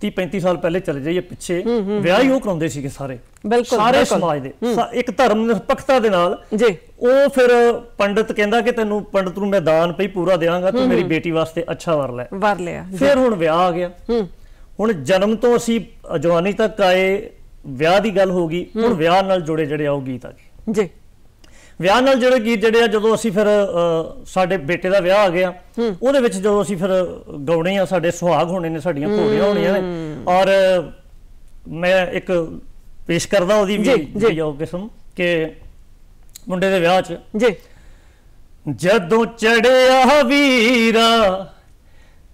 Speaker 2: 30 35 ਸਾਲ ਪਹਿਲੇ ਚਲੇ ਜਾਈਏ ਪਿੱਛੇ ਵਿਆਹ ਹੀ ਉਹ ਕਰਾਉਂਦੇ ਸੀਗੇ ਸਾਰੇ ਬਿਲਕੁਲ ਸਾਰੇ ਸਮਾਜ ਦੇ ਇੱਕ ਧਰਮ ਨਿਰਪੱਖਤਾ ਦੇ ਨਾਲ ਜੀ ਉਹ ਫਿਰ ਪੰਡਤ ਕਹਿੰਦਾ ਕਿ ਤੈਨੂੰ ਪੰਡਤ ਨੂੰ ਮੈਂ ਦਾਨ ਪਈ ਪੂਰਾ ਦੇਵਾਂਗਾ ਤੂੰ ਮੇਰੀ ਬੇਟੀ ਵਾਸਤੇ ਅੱਛਾ ਵਰ ਲੈ ਵਰ ਲਿਆ ਫਿਰ ਹੁਣ ਵਿਆਹ ਆ ਗਿਆ ਹੁਣ ਜਨਮ ਤੋਂ ਅਸੀਂ ਜਵਾਨੀ ਤੱਕ ਆਏ ਵਿਆਹ ਦੀ ਗੱਲ ਹੋ ਗਈ ਹੁਣ ਵਿਆਹ ਨਾਲ ਜੁੜੇ ਜਿਹੜੇ ਆਉ ਗੀਤ ਆ ਜੀ ਜੀ ਵਿਆਹ ਨਾਲ ਜਿਹੜੇ ਗੀਤ ਜਿਹੜੇ ਆ ਜਦੋਂ ਅਸੀਂ ਫਿਰ ਸਾਡੇ ਬੇਟੇ ਦਾ ਵਿਆਹ ਆ ਗਿਆ ਉਹਦੇ ਵਿੱਚ ਜਦੋਂ ਅਸੀਂ ਫਿਰ ਗਾਉਣੇ ਆ ਸਾਡੇ ਸੁਹਾਗ ਹੋਣੇ ਨੇ ਸਾਡੀਆਂ ਘੋੜੀਆਂ ਹੋਣੀਆਂ ਨੇ ਔਰ ਮੈਂ ਇੱਕ ਪੇਸ਼ ਕਰਦਾ ਉਹਦੀ ਵੀ ਜੋ ਕਿਸਮ ਕਿ ਮੁੰਡੇ ਦੇ ਵਿਆਹ 'ਚ ਜੀ ਜਦੋਂ ਚੜਿਆ ਵੀਰਾ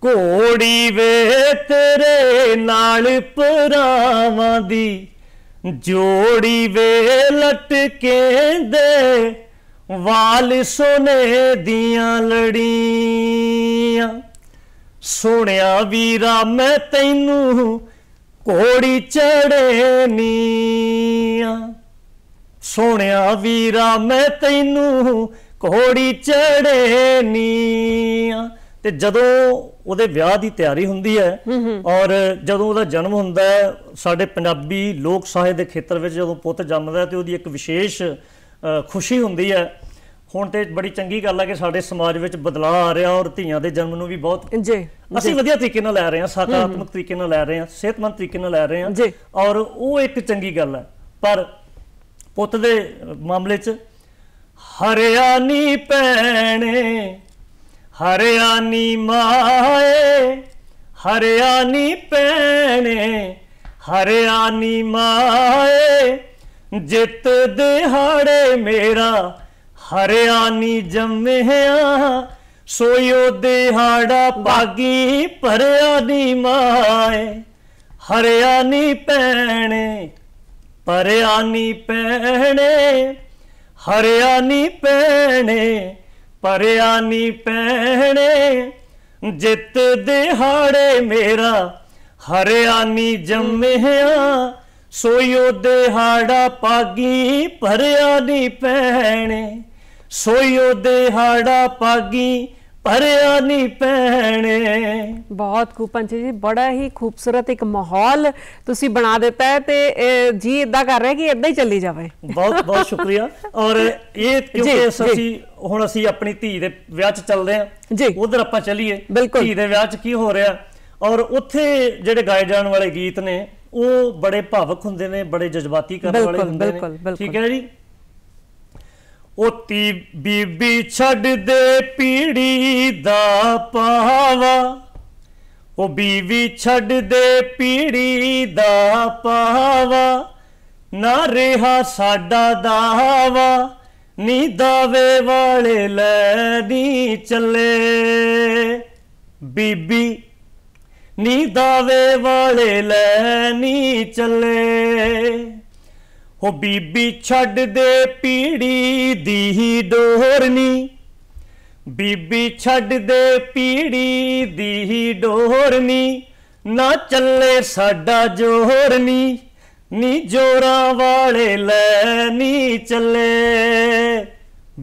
Speaker 2: ਘੋੜੀ ਵੇ ਤੇਰੇ ਨਾਲ ਪਰਾਵਾਂ ਦੀ ਜੋੜੀ ਵੇ ਲਟਕੇਂਦੇ ਵਾਲ ਸੋਨੇ ਦੀਆਂ ਲੜੀਆਂ ਸੋਹਣਿਆ ਵੀਰਾ ਮੈਂ ਤੈਨੂੰ ਘੋੜੀ ਚੜੇ ਨੀਆ ਸੋਹਣਿਆ ਵੀਰਾ ਮੈਂ ਤੈਨੂੰ ਘੋੜੀ ਚੜੇ ਨੀਆ ਤੇ ਜਦੋਂ ਉਹਦੇ ਵਿਆਹ ਦੀ ਤਿਆਰੀ ਹੁੰਦੀ ਹੈ ਔਰ ਜਦੋਂ ਉਹਦਾ ਜਨਮ ਹੁੰਦਾ ਹੈ ਸਾਡੇ ਪੰਜਾਬੀ ਲੋਕ ਸਾਹਿਤ ਦੇ ਖੇਤਰ ਵਿੱਚ ਜਦੋਂ ਪੁੱਤ ਜੰਮਦਾ ਹੈ ਤੇ ਉਹਦੀ ਇੱਕ ਵਿਸ਼ੇਸ਼ ਖੁਸ਼ੀ ਹੁੰਦੀ ਹੈ ਹੁਣ ਤੇ ਬੜੀ ਚੰਗੀ ਗੱਲ ਆ ਕਿ ਸਾਡੇ ਸਮਾਜ ਵਿੱਚ ਬਦਲਾਅ ਆ ਰਿਹਾ ਔਰ ਧੀਆਂ ਦੇ ਜਨਮ ਨੂੰ ਵੀ ਬਹੁਤ ਜੀ ਅਸੀਂ ਵਧੀਆ ਤਰੀਕੇ ਨਾਲ ਲੈ ਰਹੇ ਹਾਂ ਸਕਾਰਾਤਮਕ ਤਰੀਕੇ ਨਾਲ ਲੈ ਰਹੇ ਹਾਂ ਸਿਹਤਮੰਦ ਤਰੀਕੇ ਨਾਲ ਲੈ ਰਹੇ ਹਾਂ ਔਰ ਉਹ ਇੱਕ ਚੰਗੀ ਗੱਲ ਹੈ ਪਰ ਪੁੱਤ ਦੇ ਮਾਮਲੇ 'ਚ ਹਰਿਆਣੀ ਪੈਣੇ ਹਰਿਆਣੀ ਮਾਏ ਹਰਿਆਣੀ ਪੈਣੇ ਹਰਿਆਣੀ ਮਾਏ ਜਿੱਤ ਦਿਹਾੜੇ ਮੇਰਾ ਹਰਿਆਣੀ ਜੰਮਿਆ ਸੋਇਓ ਦਿਹਾੜਾ ਪਾਗੀ ਭਰਿਆ ਦੀ ਮਾਏ ਹਰਿਆਣੀ ਪੈਣੇ ਪਰਿਆਣੀ ਪੈਣੇ ਹਰਿਆਣੀ ਪੈਣੇ ਪਰਿਆਣੀ ਪੈਣੇ ਜਿੱਤ ਦਿਹਾੜੇ ਮੇਰਾ ਹਰਿਆਣੀ ਜੰਮਿਆ ਸੋਇਓ ਦਿਹਾੜਾ ਪਾਗੀ ਭਰਿਆ ਦੀ ਪੈਣੇ ਸੋਇਓ ਉਹ
Speaker 1: ਦਿਹਾੜਾ ਪਾਗੀ ਭਰਿਆ ਨਹੀਂ ਪੈਣੇ ਬਹੁਤ ਖੂਬ ਜੀ ਬੜਾ ਹੀ ਖੂਬਸੂਰਤ ਇੱਕ ਮਾਹੌਲ ਤੁਸੀਂ ਬਣਾ ਦਿੱਤਾ ਹੈ ਤੇ ਜੀ ਇਦਾਂ ਕਰ ਰਹੇ ਕਿ ਇਦਾਂ ਹੀ ਚੱਲੀ ਜਾਵੇ ਬਹੁਤ ਬਹੁਤ ਸ਼ੁਕਰੀਆ
Speaker 2: ਔਰ ਇਹ ਕਿਉਂਕਿ ਅਸੀਂ ਹੁਣ ਅਸੀਂ ਆਪਣੀ ਧੀ ਦੇ ਵਿਆਹ 'ਚ ਚੱਲਦੇ ਆ ਉਧਰ ਆਪਾਂ ਚੱਲੀਏ ਧੀ ਦੇ ਵਿਆਹ 'ਚ ਕੀ ਹੋ ਰਿਹਾ ਔਰ ਉੱਥੇ ਜਿਹੜੇ ਗਾਏ ਜਾਣ ਵਾਲੇ ਗੀਤ ਨੇ ਉਹ ਬੜੇ ਭਾਵਕ ਹੁੰਦੇ ਨੇ ਬੜੇ ਜਜ਼ਬਾਤੀ ਕਰਨ ਵਾਲੇ ਹੁੰਦੇ ਨੇ ਠੀਕ ਹੈ ਜੀ ਉਤੀ ਬੀਬੀ ਛੱਡ ਦੇ ਪੀੜੀ ਦਾ ਪਾਵਾ ਉਹ ਬੀਵੀ ਛੱਡ ਦੇ ਪੀੜੀ ਦਾ ਪਾਵਾ ਨਾ ਰਿਹਾ ਸਾਡਾ ਦਾਵਾ ਨੀ ਦਾਵੇ ਵਾਲੇ ਲੈ ਨੀ ਚੱਲੇ ਬੀਬੀ ਨੀ ਦਾਵੇ ਵਾਲੇ ਲੈ ਨੀ ਚੱਲੇ ਹੋ ਬੀਬੀ ਛੱਡ ਦੇ ਪੀੜੀ ਦੀ ਡੋਰਨੀ ਬੀਬੀ ਛੱਡ ਦੇ ਪੀੜੀ ਦੀ ਡੋਰਨੀ ਨਾ ਚੱਲੇ ਸਾਡਾ ਜੋਰਨੀ ਨੀ ਜੋਰਾ ਵਾਲੇ ਲੈ ਨੀ ਚੱਲੇ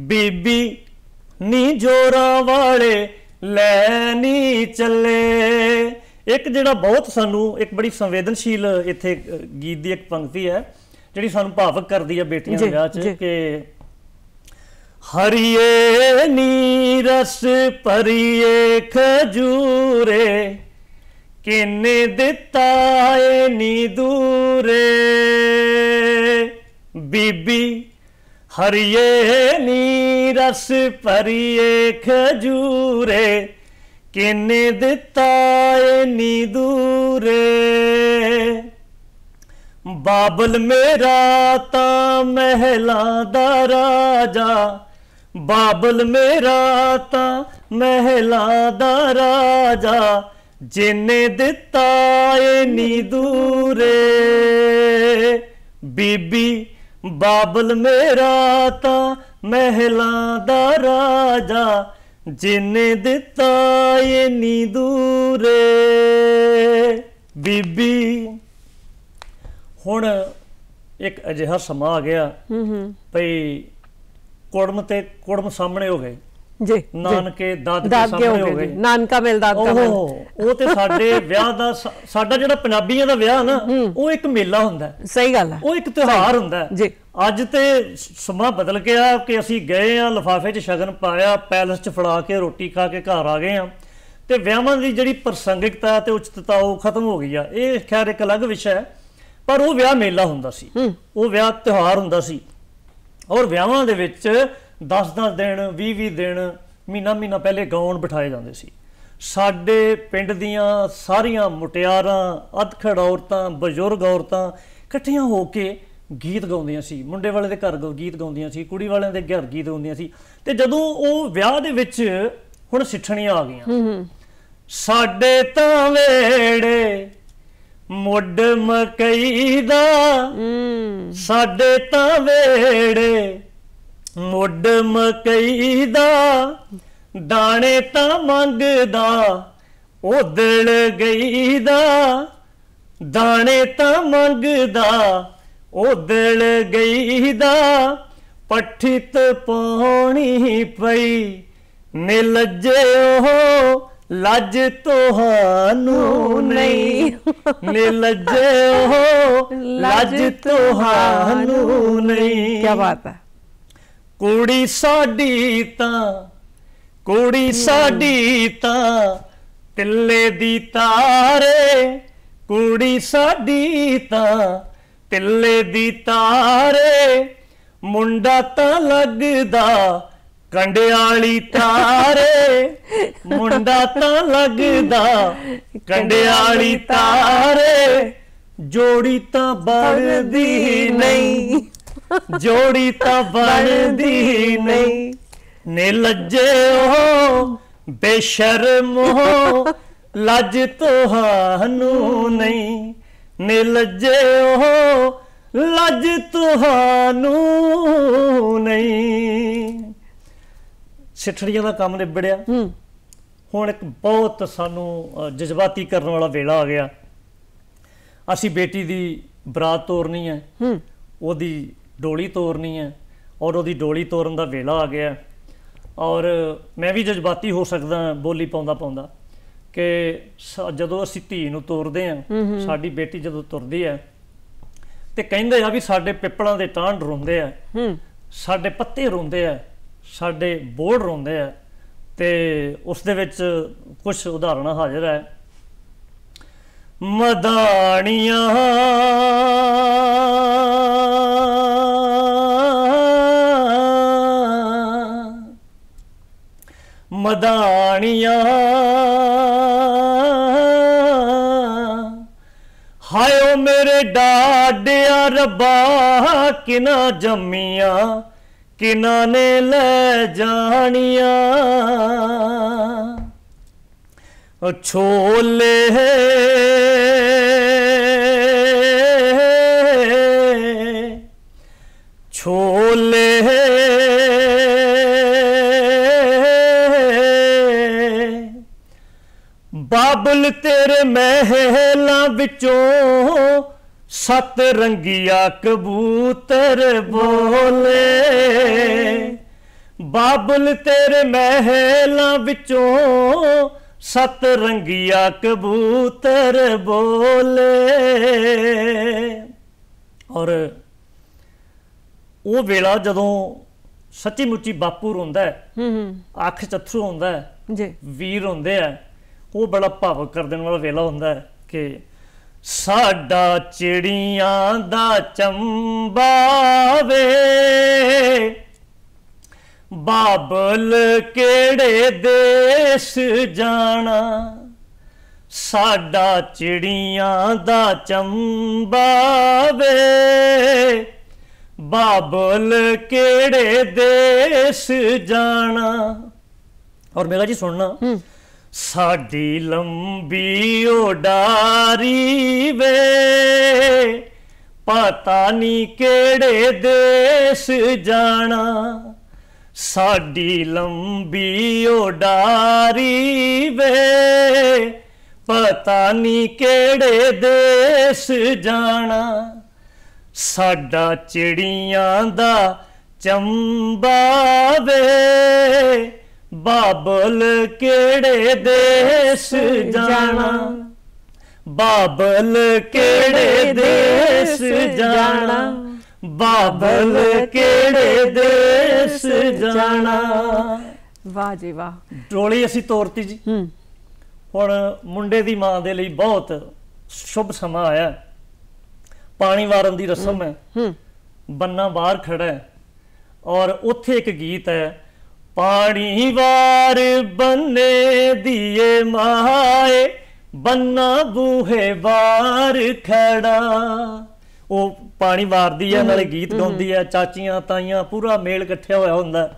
Speaker 2: ਬੀਬੀ ਨੀ ਜੋਰਾ ਵਾਲੇ ਲੈ ਨੀ ਚੱਲੇ ਇੱਕ ਜਿਹੜਾ ਬਹੁਤ ਸਾਨੂੰ ਇੱਕ ਬੜੀ ਸੰਵੇਦਨਸ਼ੀਲ ਇੱਥੇ ਗੀਤ ਦੀ ਇੱਕ ਪੰਕਤੀ ਹੈ ਜਿਹੜੀ ਸਾਨੂੰ ਭਾਵਕ ਕਰਦੀ ਆ ਬੇਟੀਆਂ ਦੇ ਵਿਆਹ 'ਚ ਕਿ ਹਰੀਏ ਨੀਰਸ ਪਰੀਏ ਖਜੂਰੇ ਕਿੰਨੇ ਦਿੱਤਾ ਏ ਨੀ ਦੂਰੇ ਬੀਬੀ ਹਰੀਏ ਨੀਰਸ ਪਰੀਏ ਖਜੂਰੇ ਕਿੰਨੇ ਦਿੱਤਾ ਏ ਨੀ ਦੂਰੇ ਬਾਬਲ ਮੇਰਾ ਤਾਂ ਮਹਿਲਾ ਦਾ ਰਾਜਾ ਬਾਬਲ ਮੇਰਾ ਤਾਂ ਮਹਿਲਾ ਦਾ ਰਾਜਾ ਜਿਨੇ ਦਿੱਤਾ ਏ ਨੀ ਦੂਰੇ ਬੀਬੀ ਬਾਬਲ ਮੇਰਾ ਤਾਂ ਮਹਿਲਾ ਦਾ ਰਾਜਾ ਜਿਨੇ ਦਿੱਤਾ ਏ ਨੀ ਦੂਰੇ ਬੀਬੀ ਹੁਣ ਇੱਕ ਅਜਿਹਾ ਸਮਾਂ ਆ ਗਿਆ ਹੂੰ ਹੂੰ ਭਈ ਕੁੜਮ ਤੇ ਕੁੜਮ ਸਾਹਮਣੇ ਹੋ ਗਏ
Speaker 1: ਜੀ ਨਾਨਕੇ
Speaker 2: ਦਾਦਕੇ ਸਾਹਮਣੇ ਹੋ ਗਏ ਨਾਨਕਾ
Speaker 1: ਮਿਲ ਦਾਦਕਾ ਮਿਲ ਉਹ ਤੇ ਸਾਡੇ
Speaker 2: ਵਿਆਹ ਦਾ ਸਾਡਾ ਜਿਹੜਾ ਪੰਜਾਬੀਆਂ ਦਾ ਵਿਆਹ ਨਾ ਉਹ ਇੱਕ ਮੇਲਾ ਹੁੰਦਾ ਸਹੀ ਗੱਲ ਹੈ ਉਹ ਇੱਕ ਤਿਹਾਰ ਹੁੰਦਾ ਜੀ ਅੱਜ ਤੇ ਸਮਾਂ ਬਦਲ ਗਿਆ ਕਿ ਅਸੀਂ ਗਏ ਆ ਲਫਾਫੇ 'ਚ ਸ਼ਗਨ ਪਾਇਆ ਪੈਲਸ 'ਚ ਫੜਾ ਕੇ ਰੋਟੀ ਖਾ ਕੇ ਘਰ ਆ ਗਏ ਆ ਤੇ ਵਿਆਹਾਂ ਦੀ ਜਿਹੜੀ ਪ੍ਰਸੰਗਿਕਤਾ ਤੇ ਉਚਿਤਤਾ ਉਹ ਖਤਮ ਹੋ ਗਈ ਆ ਇਹ ਖੈਰ ਇੱਕ ਅਲੱਗ ਵਿਸ਼ਾ ਹੈ ਪਰ ਉਹ ਵਿਆਹ ਮੇਲਾ ਹੁੰਦਾ ਸੀ ਉਹ ਵਿਆਹ ਤਿਹਾਰ ਹੁੰਦਾ ਸੀ ਔਰ ਵਿਆਹਾਂ ਦੇ ਵਿੱਚ 10-10 ਦਿਨ 20-20 ਦਿਨ ਮਹੀਨਾ-ਮਹੀਨਾ ਪਹਿਲੇ ਗਾਉਣ ਬਿਠਾਏ ਜਾਂਦੇ ਸੀ ਸਾਡੇ ਪਿੰਡ ਦੀਆਂ ਸਾਰੀਆਂ ਮੁਟਿਆਰਾਂ ਅਧਖੜ ਔਰਤਾਂ ਬਜ਼ੁਰਗ ਔਰਤਾਂ ਇਕੱਠੀਆਂ ਹੋ ਕੇ ਗੀਤ ਗਾਉਂਦੀਆਂ ਸੀ ਮੁੰਡੇ ਵਾਲੇ ਦੇ ਘਰ ਗੀਤ ਗਾਉਂਦੀਆਂ ਸੀ ਕੁੜੀ ਵਾਲਿਆਂ ਦੇ ਘਰ ਗੀਤ ਗਾਉਂਦੀਆਂ ਸੀ ਤੇ ਜਦੋਂ ਉਹ ਵਿਆਹ ਦੇ ਵਿੱਚ ਹੁਣ ਸਿੱਠਣੀਆਂ ਆ ਗਈਆਂ ਸਾਡੇ ਤਾਂ ਵੇੜੇ ਮੁੱਢ ਮਕਈ ਦਾ ਸਾਡੇ ਤਾਂ ਵੇੜੇ ਮੁੱਢ ਮਕਈ ਦਾ ਦਾਣੇ ਤਾਂ ਮੰਗਦਾ ਉਦਲ ਗਈ ਦਾ ਦਾਣੇ ਤਾਂ ਮੰਗਦਾ ਉਦਲ ਗਈ ਦਾ ਪੱਠਿਤ ਪਾਣੀ ਪਈ ਨਿਲਜੇ ਉਹ ਲੱਜ ਤੁਹਾਨੂੰ ਨਹੀਂ ਨੇ ਲੱਜੇ ਹੋ ਲੱਜ ਤੁਹਾਨੂੰ ਨਹੀਂ ਕੀ ਬਾਤ ਹੈ ਕੁੜੀ ਸਾਡੀ ਤਾਂ ਕੁੜੀ ਸਾਡੀ ਤਾਂ ਤਿੱਲੇ ਦੀ ਤਾਰੇ ਕੁੜੀ ਸਾਡੀ ਤਾਂ ਤਿੱਲੇ ਦੀ ਤਾਰੇ ਮੁੰਡਾ ਤਾਂ ਲੱਗਦਾ ਕੰਡਿਆਂ ਵਾਲੀ ਤਾਰੇ ਮੁੰਡਾ ਤਾਂ ਲੱਗਦਾ ਕੰਡਿਆਂ ਵਾਲੀ ਤਾਰੇ ਜੋੜੀ ਤਾਂ ਬਣਦੀ ਨਹੀਂ ਜੋੜੀ ਤਾਂ ਬਣਦੀ ਨਹੀਂ ਨੇ ਲੱਜੇ ਹੋ ਬੇਸ਼ਰਮ ਹੋ ਲੱਜ ਤੁਹਾਨੂੰ ਨਹੀਂ ਨੇ ਲੱਜੇ ਹੋ ਲੱਜ ਤੁਹਾਨੂੰ ਨਹੀਂ ਸਿੱਠੜੀਆਂ ਦਾ ਕੰਮ ਨਿਬੜਿਆ ਹੁਣ ਇੱਕ ਬਹੁਤ ਸਾਨੂੰ ਜਜ਼ਬਾਤੀ ਕਰਨ ਵਾਲਾ ਵੇਲਾ ਆ ਗਿਆ ਅਸੀਂ ਬੇਟੀ ਦੀ ਬਰਾਤ ਤੋਰਨੀ ਹੈ ਉਹਦੀ ਡੋਲੀ ਤੋਰਨੀ ਹੈ ਔਰ ਉਹਦੀ ਡੋਲੀ ਤੋਰਨ ਦਾ ਵੇਲਾ ਆ ਗਿਆ ਔਰ ਮੈਂ ਵੀ ਜਜ਼ਬਾਤੀ ਹੋ ਸਕਦਾ ਬੋਲੀ ਪਾਉਂਦਾ ਪਾਉਂਦਾ ਕਿ ਜਦੋਂ ਅਸੀਂ ਧੀ ਨੂੰ ਤੋਰਦੇ ਆ ਸਾਡੀ ਬੇਟੀ ਜਦੋਂ ਤੁਰਦੀ ਹੈ ਤੇ ਕਹਿੰਦੇ ਆ ਵੀ ਸਾਡੇ ਪਿੱਪਲਾਂ ਦੇ ਟਾਂਡ ਰੋਂਦੇ ਆ ਸਾਡੇ ਪੱਤੇ ਰੋਂਦੇ ਆ ਸਾਡੇ ਬੋਰਡ ਰੋਂਦੇ ਆ ਤੇ ਉਸ ਦੇ ਵਿੱਚ ਕੁਝ ਉਦਾਹਰਣ ਹਾਜ਼ਰ ਹੈ ਮਦਾਨੀਆਂ ਮਦਾਨੀਆਂ ਹਾਇਓ ਮੇਰੇ ਡਾਡਿਆ ਰੱਬਾ ਕਿਨਾ ਜੰਮੀਆਂ ਕਿਨਾਂ ਨੇ ਲੈ ਜਾਣੀਆਂ ਓ ਛੋਲੇ ਛੋਲੇ ਬਾਬਲ ਤੇਰੇ ਮਹਿਲਾਂ ਵਿੱਚੋਂ ਸਤ ਰੰਗੀਆ ਕਬੂਤਰ ਬੋਲੇ ਬਾਬਲ ਤੇਰੇ ਮਹਿਲਾਂ ਵਿੱਚੋਂ ਸਤ ਰੰਗੀਆ ਕਬੂਤਰ ਬੋਲੇ ਔਰ ਉਹ ਵੇਲਾ ਜਦੋਂ ਸੱਚੀ ਮੁੱਚੀ ਬਾਪੂ ਰੋਂਦਾ ਹੈ
Speaker 1: ਹੂੰ ਹੂੰ
Speaker 2: ਅੱਖ ਚੱਥਰੂ ਹੁੰਦਾ ਹੈ ਜੀ ਵੀਰ ਹੁੰਦੇ ਆ ਉਹ ਬੜਾ ਭਾਵਕ ਕਰ ਦੇਣ ਵਾਲਾ ਵੇਲਾ ਹੁੰਦਾ ਹੈ ਕਿ ਸਾਡਾ ਚਿੜੀਆਂ ਦਾ ਚੰਬਾਵੇ ਬਾਬਲ ਕਿਹੜੇ ਦੇਸ਼ ਜਾਣਾ ਸਾਡਾ ਚਿੜੀਆਂ ਦਾ ਚੰਬਾਵੇ ਬਾਬਲ ਕਿਹੜੇ ਦੇਸ਼ ਜਾਣਾ ਔਰ ਮੇਰਾ ਜੀ ਸੁਣਨਾ ਹੂੰ ਸਾਡੀ ਲੰਬੀ ਓਡਾਰੀ ਵੇ ਪਤਾ ਨਹੀਂ ਕਿਹੜੇ ਦੇਸ਼ ਜਾਣਾ ਸਾਡੀ ਲੰਬੀ ਓਡਾਰੀ ਵੇ ਪਤਾ ਨਹੀਂ ਕਿਹੜੇ ਦੇਸ਼ ਜਾਣਾ ਸਾਡਾ ਚਿੜੀਆਂ ਦਾ ਚੰਬਾ ਵੇ ਬਾਬਲ ਕਿਹੜੇ ਦੇਸ਼ ਜਾਣਾ ਬਾਬਲ ਕਿਹੜੇ ਦੇਸ਼ ਜਾਣਾ ਬਾਬਲ ਕਿਹੜੇ ਦੇਸ਼ ਜਾਣਾ
Speaker 1: ਵਾਹ ਜੀ ਵਾਹ
Speaker 2: ਡੋਲੀ ਅਸੀਂ ਤੋਰਤੀ ਜੀ ਹੁਣ ਮੁੰਡੇ ਦੀ ਮਾਂ ਦੇ ਲਈ ਬਹੁਤ ਸ਼ੁਭ ਸਮਾਂ ਆਇਆ ਪਾਣੀ ਵਾਰਨ ਦੀ ਰਸਮ ਹੈ ਬੰਨਾ ਬਾਹਰ ਖੜਾ ਹੈ ਔਰ ਉੱਥੇ ਇੱਕ ਗੀਤ ਹੈ ਪਾਣੀ ਵਾਰ ਬੰਨੇ ਦੀਏ ਮਾਏ ਬੰਨਾ ਬੂਹੇ ਵਾਰ ਖੜਾ ਉਹ ਪਾਣੀ ਵਾਰਦੀ ਆ ਨਾਲੇ ਗੀਤ ਗਾਉਂਦੀ ਆ ਚਾਚੀਆਂ ਤਾਈਆਂ ਪੂਰਾ ਮੇਲ ਇਕੱਠਿਆ ਹੋਇਆ ਹੁੰਦਾ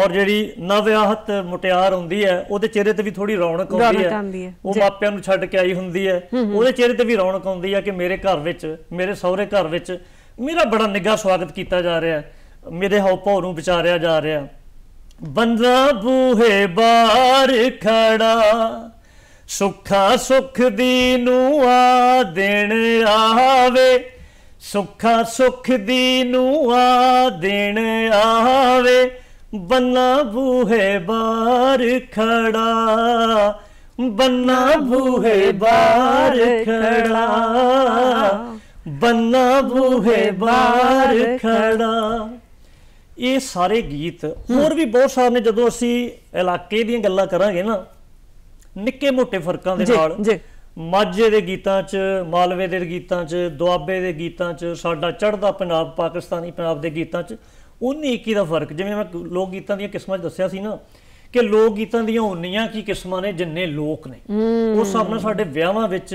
Speaker 2: ਔਰ ਜਿਹੜੀ ਨਵਿਆਹਤ ਮੁਟਿਆਰ ਹੁੰਦੀ ਹੈ ਉਹਦੇ ਚਿਹਰੇ ਤੇ ਵੀ ਥੋੜੀ ਰੌਣਕ ਆਉਂਦੀ ਹੈ ਉਹ ਮਾਪਿਆਂ ਨੂੰ ਛੱਡ ਕੇ ਆਈ ਹੁੰਦੀ ਹੈ ਉਹਦੇ ਚਿਹਰੇ ਤੇ ਵੀ ਰੌਣਕ ਆਉਂਦੀ ਹੈ ਕਿ ਮੇਰੇ ਘਰ ਵਿੱਚ ਮੇਰੇ ਸਹੁਰੇ ਘਰ ਵਿੱਚ ਮੇਰਾ ਬੜਾ ਨਿੱਘਾ ਸਵਾਗਤ ਕੀਤਾ ਜਾ ਰਿਹਾ ਹੈ ਮੇਰੇ ਹੌਪੌ ਨੂੰ ਵਿਚਾਰਿਆ ਜਾ ਰਿਹਾ ਹੈ ਬੰਦਾ ਬੂਹੇ ਬਾਰ ਖੜਾ ਸੁੱਖਾ ਸੁਖ ਦੀ ਨੂੰ ਆ ਦੇਣ ਆਵੇ ਸੁੱਖਾ ਸੁਖ ਦੀ ਨੂੰ ਆ ਦੇਣ ਆਵੇ ਬੰਨਾ ਬੂਹੇ ਬਾਰ ਖੜਾ ਬੰਨਾ ਬੂਹੇ ਬਾਰ ਖੜਾ ਬੰਨਾ ਬੂਹੇ ਬਾਰ ਖੜਾ ਇਹ ਸਾਰੇ ਗੀਤ ਹੋਰ ਵੀ ਬਹੁਤ ਸਾਰੇ ਨੇ ਜਦੋਂ ਅਸੀਂ ਇਲਾਕੇ ਦੀਆਂ ਗੱਲਾਂ ਕਰਾਂਗੇ ਨਾ ਨਿੱਕੇ ਮੋਟੇ ਫਰਕਾਂ ਦੇ ਨਾਲ ਜੀ ਮਾਝੇ ਦੇ ਗੀਤਾਂ 'ਚ ਮਾਲਵੇ ਦੇ ਗੀਤਾਂ 'ਚ ਦੁਆਬੇ ਦੇ ਗੀਤਾਂ 'ਚ ਸਾਡਾ ਚੜ੍ਹਦਾ ਪੰਜਾਬ ਪਾਕਿਸਤਾਨੀ ਪੰਜਾਬ ਦੇ ਗੀਤਾਂ 'ਚ ਉਨੀ ਇੱਕੀ ਦਾ ਫਰਕ ਜਿਵੇਂ ਮੈਂ ਲੋਕ ਗੀਤਾਂ ਦੀਆਂ ਕਿਸਮਾਂ 'ਚ ਦੱਸਿਆ ਸੀ ਨਾ ਕਿ ਲੋਕ ਗੀਤਾਂ ਦੀਆਂ ਉਨੀਆਂ ਕੀ ਕਿਸਮਾਂ ਨੇ ਜਿੰਨੇ ਲੋਕ ਨੇ ਉਸ ਹਿਸਾਬ ਨਾਲ ਸਾਡੇ ਵਿਆਹਾਂ ਵਿੱਚ